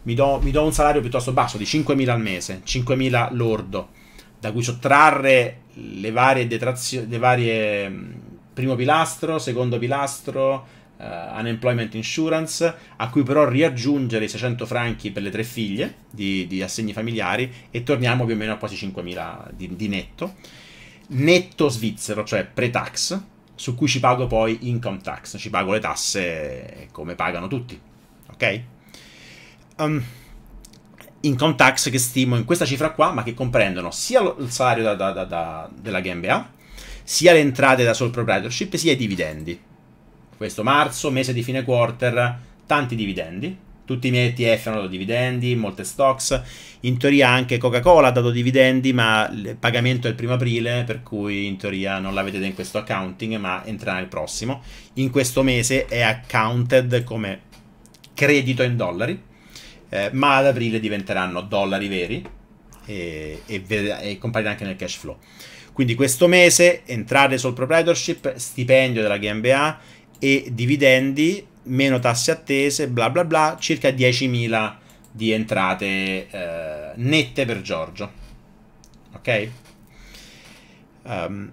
mi do, mi do, un salario piuttosto basso di 5.000 al mese, 5.000 lordo, da cui sottrarre le varie detrazioni, le varie primo pilastro, secondo pilastro, uh, unemployment insurance, a cui però riaggiungere i 600 franchi per le tre figlie di, di assegni familiari e torniamo più o meno a quasi 5.000 di, di netto. Netto svizzero, cioè pre-tax, su cui ci pago poi income tax, ci pago le tasse come pagano tutti, ok? Um, income tax che stimo in questa cifra qua, ma che comprendono sia il salario da, da, da, della GmbH, sia le entrate da sole proprietorship, sia i dividendi. Questo marzo, mese di fine quarter, tanti dividendi, tutti i miei ETF hanno dato dividendi, molte stocks. In teoria anche Coca-Cola ha dato dividendi, ma il pagamento è il primo aprile, per cui in teoria non la vedete in questo accounting, ma entrerà nel prossimo. In questo mese è accounted come credito in dollari, eh, ma ad aprile diventeranno dollari veri e, e, e comparirà anche nel cash flow. Quindi questo mese entrate sul proprietorship, stipendio della GmbH e dividendi meno tasse attese, bla bla bla, circa 10.000 di entrate eh, nette per Giorgio. Ok? Um,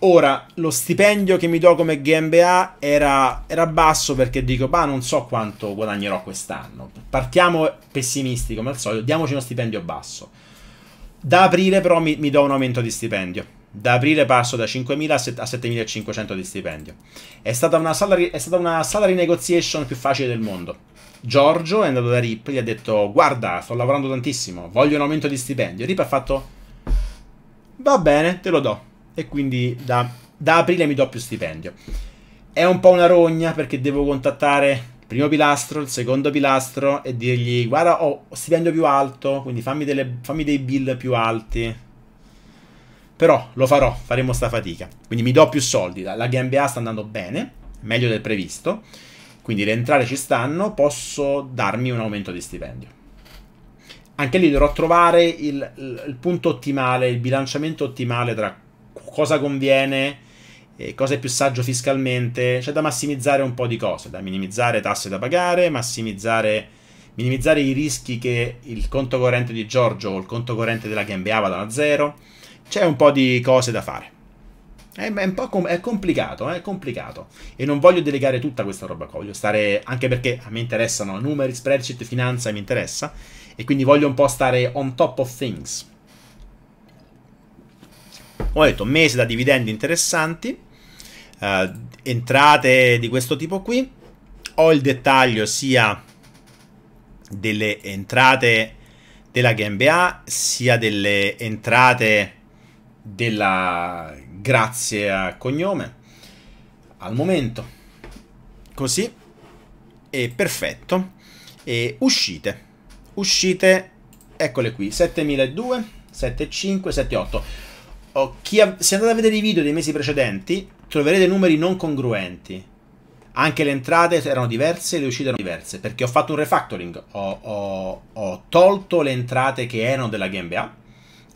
ora, lo stipendio che mi do come GmbH era, era basso perché dico, bah, non so quanto guadagnerò quest'anno. Partiamo pessimisti come al solito, diamoci uno stipendio basso. Da aprile però mi, mi do un aumento di stipendio da aprile passo da 5.000 a 7.500 di stipendio. È stata, una salary, è stata una salary negotiation più facile del mondo. Giorgio è andato da Rip, gli ha detto guarda, sto lavorando tantissimo, voglio un aumento di stipendio. Rip ha fatto va bene, te lo do. E quindi da, da aprile mi do più stipendio. È un po' una rogna perché devo contattare il primo pilastro, il secondo pilastro e dirgli guarda ho stipendio più alto, quindi fammi, delle, fammi dei bill più alti però lo farò, faremo sta fatica. Quindi mi do più soldi, la, la GmbH sta andando bene, meglio del previsto. Quindi le entrate ci stanno, posso darmi un aumento di stipendio. Anche lì dovrò trovare il, il, punto ottimale, il bilanciamento ottimale tra cosa conviene, eh, cosa è più saggio fiscalmente. C'è cioè da massimizzare un po' di cose, da minimizzare tasse da pagare, massimizzare minimizzare i rischi che il conto corrente di Giorgio o il conto corrente della GmbH vadano a zero c'è un po' di cose da fare. È, è un po' com è complicato, è complicato. E non voglio delegare tutta questa roba qua, voglio stare, anche perché a me interessano numeri, spreadsheet, finanza, mi interessa, e quindi voglio un po' stare on top of things. Ho detto, mese da dividendi interessanti, eh, entrate di questo tipo qui, ho il dettaglio sia delle entrate della GMBA, sia delle entrate della grazie a cognome al momento così e perfetto e uscite uscite eccole qui 7002 75 78 oh, chi se andate a vedere i video dei mesi precedenti troverete numeri non congruenti anche le entrate erano diverse le uscite erano diverse perché ho fatto un refactoring ho, ho, ho tolto le entrate che erano della GmbH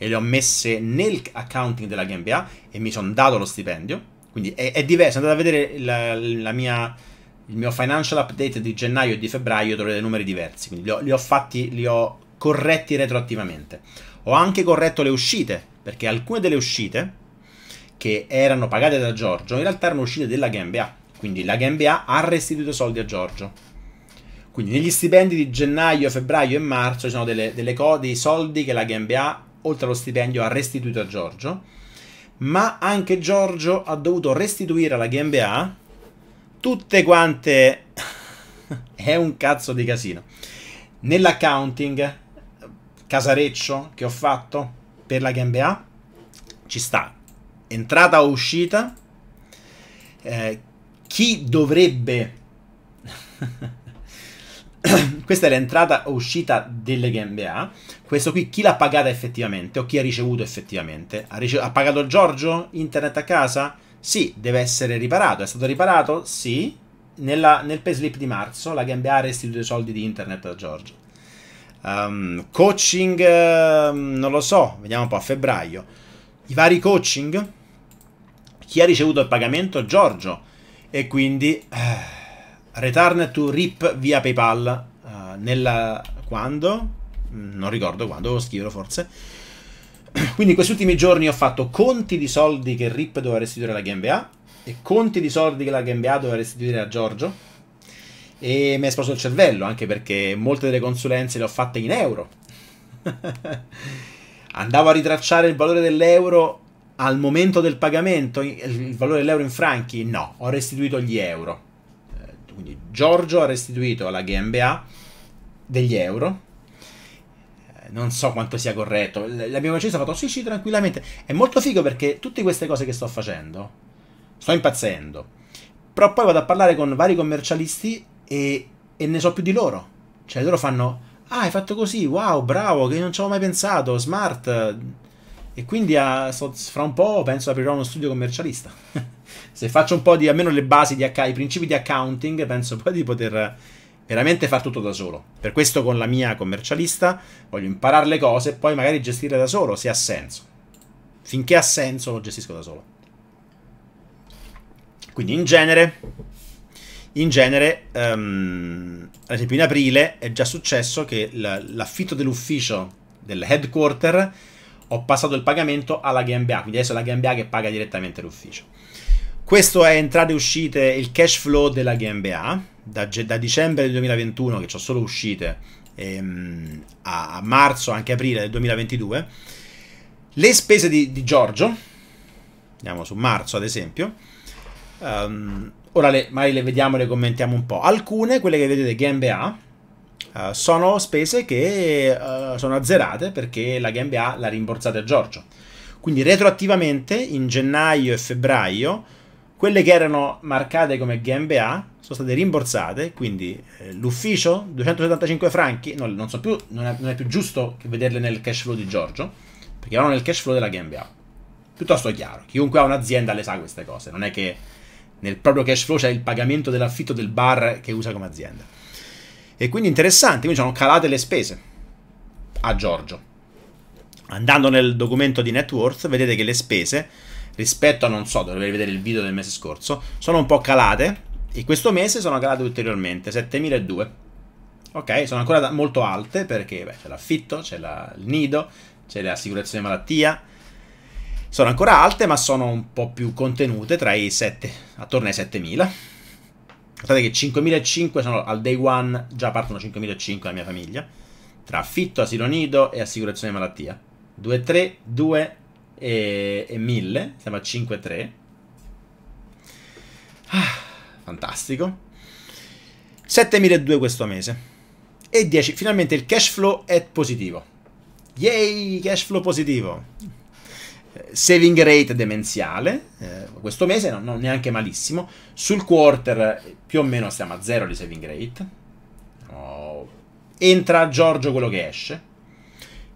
e le ho messe nel accounting della GmbH e mi sono dato lo stipendio. Quindi è, è diverso, andate a vedere la, la mia il mio financial update di gennaio e di febbraio troverete numeri diversi, quindi li ho, li ho, fatti, li ho corretti retroattivamente. Ho anche corretto le uscite, perché alcune delle uscite che erano pagate da Giorgio in realtà erano uscite della GmbH, quindi la GmbH ha restituito soldi a Giorgio. Quindi negli stipendi di gennaio, febbraio e marzo ci sono delle, delle dei soldi che la GmbH oltre allo stipendio, ha restituito a Giorgio, ma anche Giorgio ha dovuto restituire alla GmbH tutte quante... è un cazzo di casino. Nell'accounting casareccio che ho fatto per la GmbH ci sta entrata o uscita. Eh, chi dovrebbe questa è l'entrata o uscita delle GmbH. Questo qui chi l'ha pagata effettivamente o chi ha ricevuto effettivamente? Ha, ricevuto, ha pagato Giorgio? Internet a casa? Sì, deve essere riparato. È stato riparato? Sì. Nella, nel payslip di marzo la ha restituito i soldi di internet a Giorgio. Um, coaching, um, non lo so, vediamo un po' a febbraio. I vari coaching, chi ha ricevuto il pagamento? Giorgio. E quindi... Uh, Return to RIP via PayPal. Uh, eh, nella... quando? Mm, non ricordo quando, devo scriverlo forse. Quindi questi ultimi giorni ho fatto conti di soldi che RIP doveva restituire alla GmbH e conti di soldi che la GmbH doveva restituire a Giorgio e mi è esploso il cervello anche perché molte delle consulenze le ho fatte in euro. Andavo a ritracciare il valore dell'euro al momento del pagamento, il valore dell'euro in franchi? No, ho restituito gli euro quindi Giorgio ha restituito alla GmbH degli euro. Eh, non so quanto sia corretto. L'abbiamo acceso e ha fatto sì, sì, tranquillamente. È molto figo perché tutte queste cose che sto facendo, sto impazzendo. Però poi vado a parlare con vari commercialisti e, e ne so più di loro. Cioè loro fanno, ah, hai fatto così, wow, bravo, che non ci avevo mai pensato, smart e quindi a, so, fra un po' penso aprirò uno studio commercialista. Se faccio un po' di almeno le basi di i principi di accounting, penso poi di poter veramente far tutto da solo. Per questo con la mia commercialista voglio imparare le cose e poi magari gestirle da solo, se ha senso. Finché ha senso lo gestisco da solo. Quindi in genere, in genere um, ad esempio in aprile è già successo che l'affitto dell'ufficio, del headquarter, ho passato il pagamento alla GmbH, quindi adesso è la GmbH che paga direttamente l'ufficio. Questo è entrate e uscite, il cash flow della GmbH, da, da dicembre del 2021, che ci sono solo uscite, ehm, a, a, marzo, anche aprile del 2022. Le spese di, di Giorgio, andiamo su marzo ad esempio, um, ora le, magari le vediamo e le commentiamo un po'. Alcune, quelle che vedete GmbH, eh, sono spese che uh, sono azzerate perché la GmbH l'ha rimborsata a Giorgio. Quindi retroattivamente in gennaio e febbraio quelle che erano marcate come GmbH sono state rimborsate, quindi eh, l'ufficio 275 franchi, no, non, so più, non, è, non, è, più giusto che vederle nel cash flow di Giorgio, perché erano nel cash flow della GmbH. Piuttosto chiaro, chiunque ha un'azienda le sa queste cose, non è che nel proprio cash flow c'è il pagamento dell'affitto del bar che usa come azienda. E quindi interessante, quindi sono calate le spese a Giorgio. Andando nel documento di net worth vedete che le spese rispetto a, non so, dovrei vedere il video del mese scorso, sono un po' calate e questo mese sono calate ulteriormente, 7.002. Ok, sono ancora molto alte perché c'è l'affitto, c'è la, il nido, c'è l'assicurazione malattia. Sono ancora alte ma sono un po' più contenute tra i 7, attorno ai 7.000. Guardate che 5.500 sono al day one, già partono 5.500 la mia famiglia, tra affitto, asilo nido e assicurazione malattia. 2, 3, 2 e, e 1000, siamo a 5, 3. Ah, fantastico. 7.200 questo mese. E 10, finalmente il cash flow è positivo. Yay, cash flow positivo saving rate demenziale, eh, questo mese non, non, neanche malissimo, sul quarter più o meno stiamo a zero di saving rate, oh. entra Giorgio quello che esce,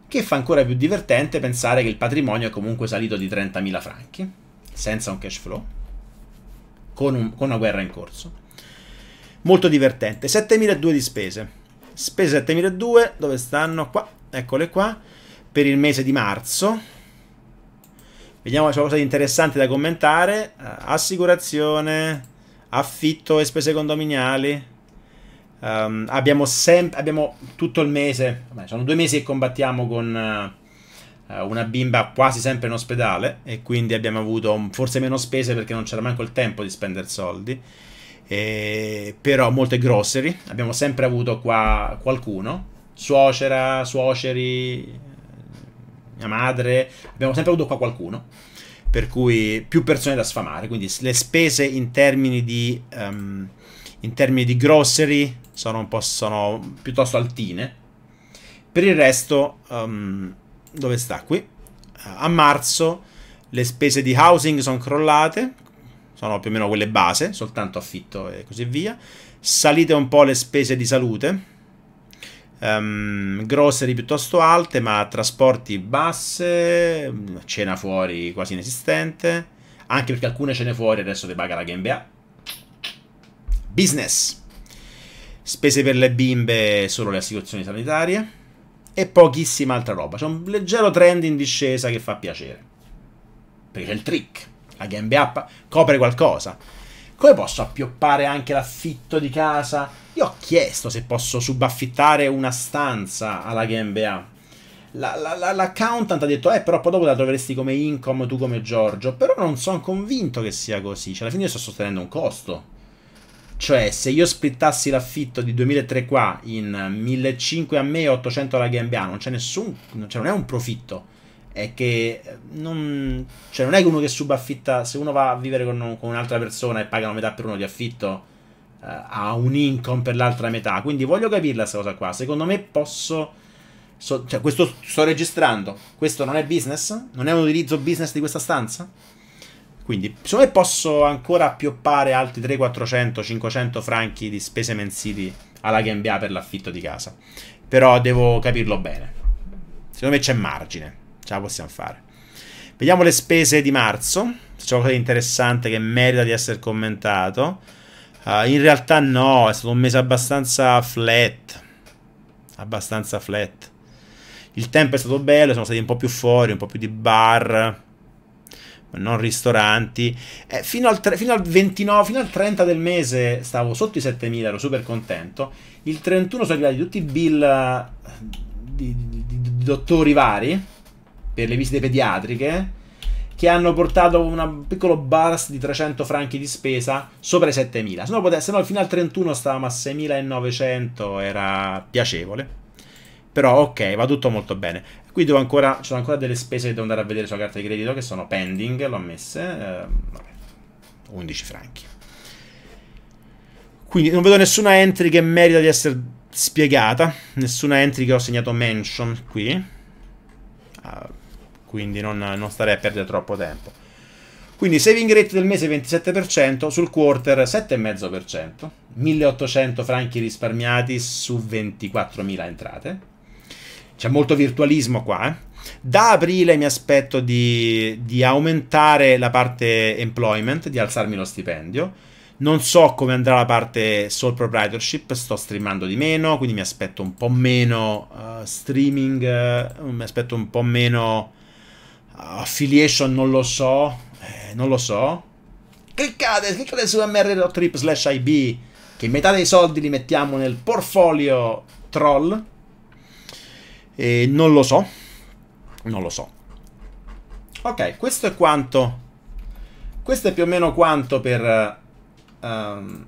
che fa ancora più divertente pensare che il patrimonio è comunque salito di 30.000 franchi, senza un cash flow, con, un, con una guerra in corso. Molto divertente, 7.200 di spese, spese 7.200, dove stanno? Qua, eccole qua, per il mese di marzo, Vediamo se c'è cosa di interessante da commentare. Uh, assicurazione, affitto e spese condominiali. Um, abbiamo, abbiamo, tutto il mese, vabbè, sono due mesi che combattiamo con uh, una bimba quasi sempre in ospedale e quindi abbiamo avuto forse meno spese perché non c'era manco il tempo di spendere soldi. E, però molte grocery, abbiamo sempre avuto qua qualcuno, suocera, suoceri, mia madre, abbiamo sempre avuto qua qualcuno, per cui più persone da sfamare, quindi le spese in termini di, um, in termini di grocery sono, sono, piuttosto altine, per il resto, um, dove sta qui? A marzo le spese di housing sono crollate, sono più o meno quelle base, soltanto affitto e così via, salite un po' le spese di salute, um, ehm, grocery piuttosto alte, ma trasporti basse, mm, cena fuori quasi inesistente, anche perché alcune cene fuori adesso le paga la GmbH. Business. Spese per le bimbe solo le assicurazioni sanitarie e pochissima altra roba. C'è un leggero trend in discesa che fa piacere. Perché c'è il trick. La GmbH copre qualcosa come posso appioppare anche l'affitto di casa? Io ho chiesto se posso subaffittare una stanza alla GmbH. L'accountant la, la, ha detto, eh però poi dopo la troveresti come income tu come Giorgio, però non sono convinto che sia così, cioè alla fine io sto sostenendo un costo. Cioè, se io splittassi l'affitto di 2003 qua in 1500 a me e 800 alla GmbH, non c'è nessun, cioè non è un profitto è che non, cioè non è che uno che subaffitta, se uno va a vivere con, con un'altra persona e paga una metà per uno di affitto, eh, ha un income per l'altra metà. Quindi voglio capirla questa cosa qua. Secondo me posso... So, cioè questo sto registrando, questo non è business? Non è un utilizzo business di questa stanza? Quindi, secondo me posso ancora appioppare altri 300, 400, 500 franchi di spese mensili alla Gambia per l'affitto di casa. Però devo capirlo bene. Secondo me c'è margine ce la possiamo fare. Vediamo le spese di marzo, se c'è qualcosa di interessante che merita di essere commentato. Uh, in realtà no, è stato un mese abbastanza flat, abbastanza flat. Il tempo è stato bello, siamo stati un po' più fuori, un po' più di bar, non ristoranti. Eh, fino, al tre, fino, al 29, fino al 30 del mese stavo sotto i 7.000, ero super contento. Il 31 sono arrivati tutti i bill di, eh, di, di, di dottori vari per le visite pediatriche che hanno portato un piccolo burst di 300 franchi di spesa sopra i 7.000. Se no, potesse, no fino al 31 stavamo a 6.900, era piacevole. Però ok, va tutto molto bene. Qui devo ancora, ci sono ancora delle spese che devo andare a vedere sulla carta di credito che sono pending, l'ho messe, eh, vabbè, 11 franchi. Quindi non vedo nessuna entry che merita di essere spiegata, nessuna entry che ho segnato mention qui. Uh, quindi non, non starei a perdere troppo tempo. Quindi saving rate del mese 27%, sul quarter 7,5%, 1800 franchi risparmiati su 24.000 entrate. C'è molto virtualismo qua. Eh? Da aprile mi aspetto di, di aumentare la parte employment, di alzarmi lo stipendio. Non so come andrà la parte sole proprietorship, sto streamando di meno, quindi mi aspetto un po' meno uh, streaming, uh, mi aspetto un po' meno affiliation non lo so, eh, non lo so. Cliccate, cliccate su mr.trip slash ib, che metà dei soldi li mettiamo nel portfolio troll. E non lo so, non lo so. Ok, questo è quanto. Questo è più o meno quanto per... Um,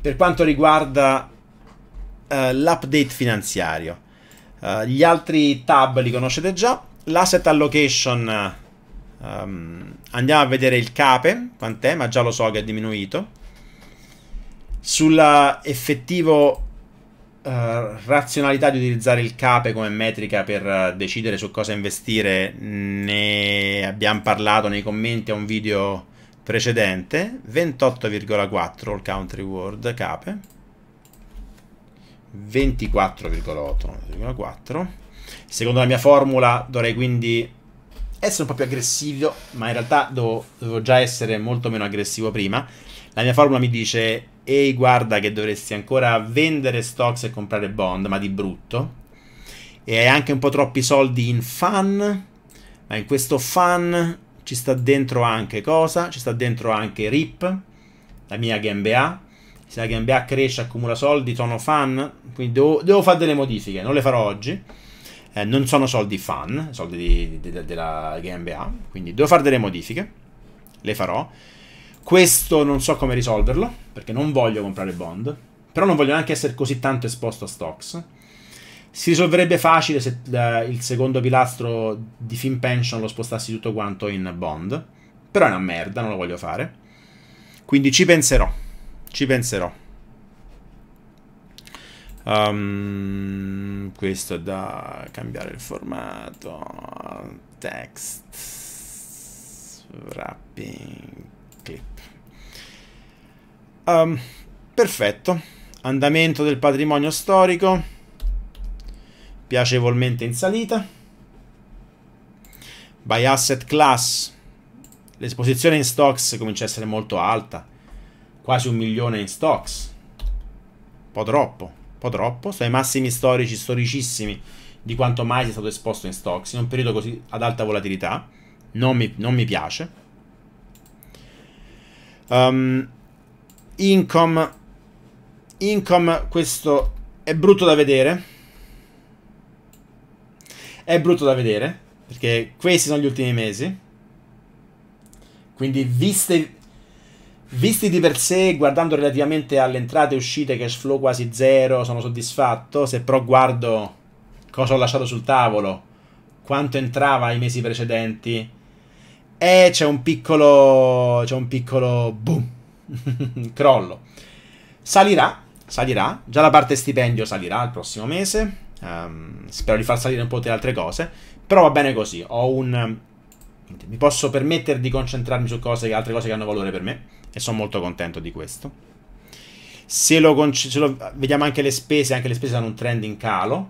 per quanto riguarda uh, l'update finanziario. Eh, gli altri tab li conoscete già. L'asset allocation, um, andiamo a vedere il cape, quant'è, ma già lo so che è diminuito. Sull'effettivo uh, eh, razionalità di utilizzare il cape come metrica per uh, decidere su cosa investire, ne abbiamo parlato nei commenti a un video precedente, 28,4 il country world cape. 24,8,4. Secondo la mia formula dovrei quindi essere un po' più aggressivo, ma in realtà devo, devo già essere molto meno aggressivo prima. La mia formula mi dice, ehi guarda che dovresti ancora vendere stocks e comprare bond, ma di brutto. E hai anche un po' troppi soldi in fan, ma in questo fan ci sta dentro anche cosa? Ci sta dentro anche RIP, la mia GmbH, se la Game Black cresce, accumula soldi, sono fan, quindi devo, devo fare delle modifiche, non le farò oggi. Eh, non sono soldi fan, soldi di, di, de, della GmbH, quindi devo fare delle modifiche, le farò. Questo non so come risolverlo, perché non voglio comprare bond, però non voglio neanche essere così tanto esposto a stocks. Si risolverebbe facile se uh, il secondo pilastro di Fin Pension lo spostassi tutto quanto in bond, però è una merda, non lo voglio fare. Quindi ci penserò. Ci penserò. Um, questo è da cambiare il formato. Text. Wrapping. Clip. Um, perfetto. Andamento del patrimonio storico. Piacevolmente in salita. By asset class. L'esposizione in stocks comincia a essere molto alta quasi un milione in stocks. Un po' troppo, un po' troppo. Sono i massimi storici, storicissimi di quanto mai sia stato esposto in stocks in un periodo così ad alta volatilità. Non mi, non mi piace. Um, income. Income, questo è brutto da vedere. È brutto da vedere, perché questi sono gli ultimi mesi. Quindi viste, Visti di per sé, guardando relativamente alle entrate e uscite, cash flow quasi zero, sono soddisfatto. Se però guardo cosa ho lasciato sul tavolo, quanto entrava ai mesi precedenti, e eh, c'è un piccolo. c'è un piccolo boom, crollo. Salirà, salirà. Già la parte stipendio salirà il prossimo mese. Um, spero di far salire un po' le altre cose. Però va bene così. Ho un. Mi posso permettere di concentrarmi su cose, altre cose che hanno valore per me e sono molto contento di questo. Se lo, se lo, vediamo anche le spese, anche le spese hanno un trend in calo,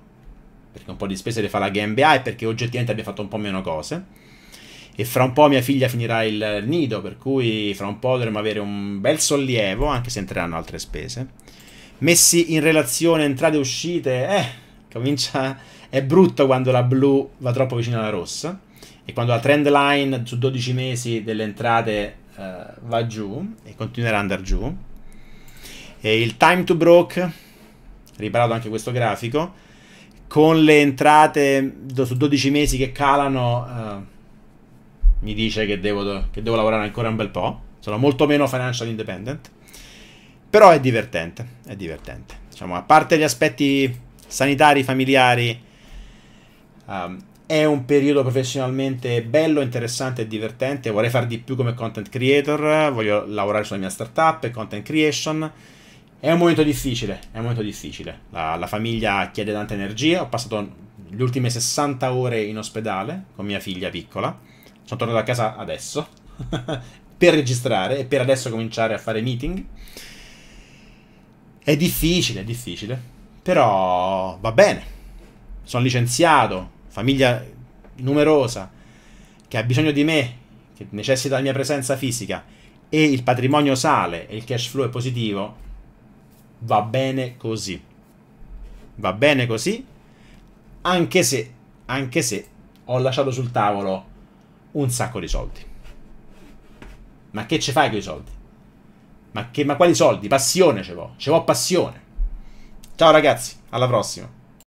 perché un po' di spese le fa la Game e perché oggettivamente abbia fatto un po' meno cose. E fra un po' mia figlia finirà il nido, per cui fra un po' dovremo avere un bel sollievo, anche se entreranno altre spese. Messi in relazione entrate e uscite, eh, comincia... È brutto quando la blu va troppo vicino alla rossa e quando la trend line su 12 mesi delle entrate uh, va giù e continuerà ad andare giù. E il time to broke, riparato anche questo grafico, con le entrate do, su 12 mesi che calano, uh, mi dice che devo, do, che devo lavorare ancora un bel po'. Sono molto meno financial independent. Però è divertente, è divertente. Diciamo, a parte gli aspetti sanitari, familiari, um, è un periodo professionalmente bello, interessante e divertente. Vorrei far di più come content creator, voglio lavorare sulla mia startup e content creation. È un momento difficile, è un momento difficile. La, la famiglia chiede tanta energia. Ho passato le ultime 60 ore in ospedale con mia figlia piccola. Sono tornato a casa adesso per registrare e per adesso cominciare a fare meeting. È difficile, è difficile. Però va bene. Sono licenziato, famiglia numerosa, che ha bisogno di me, che necessita della mia presenza fisica, e il patrimonio sale e il cash flow è positivo, va bene così. Va bene così, anche se, anche se ho lasciato sul tavolo un sacco di soldi. Ma che ci fai con i soldi? Ma, che, ma quali soldi? Passione ce l'ho, ce l'ho passione. Ciao ragazzi, alla prossima.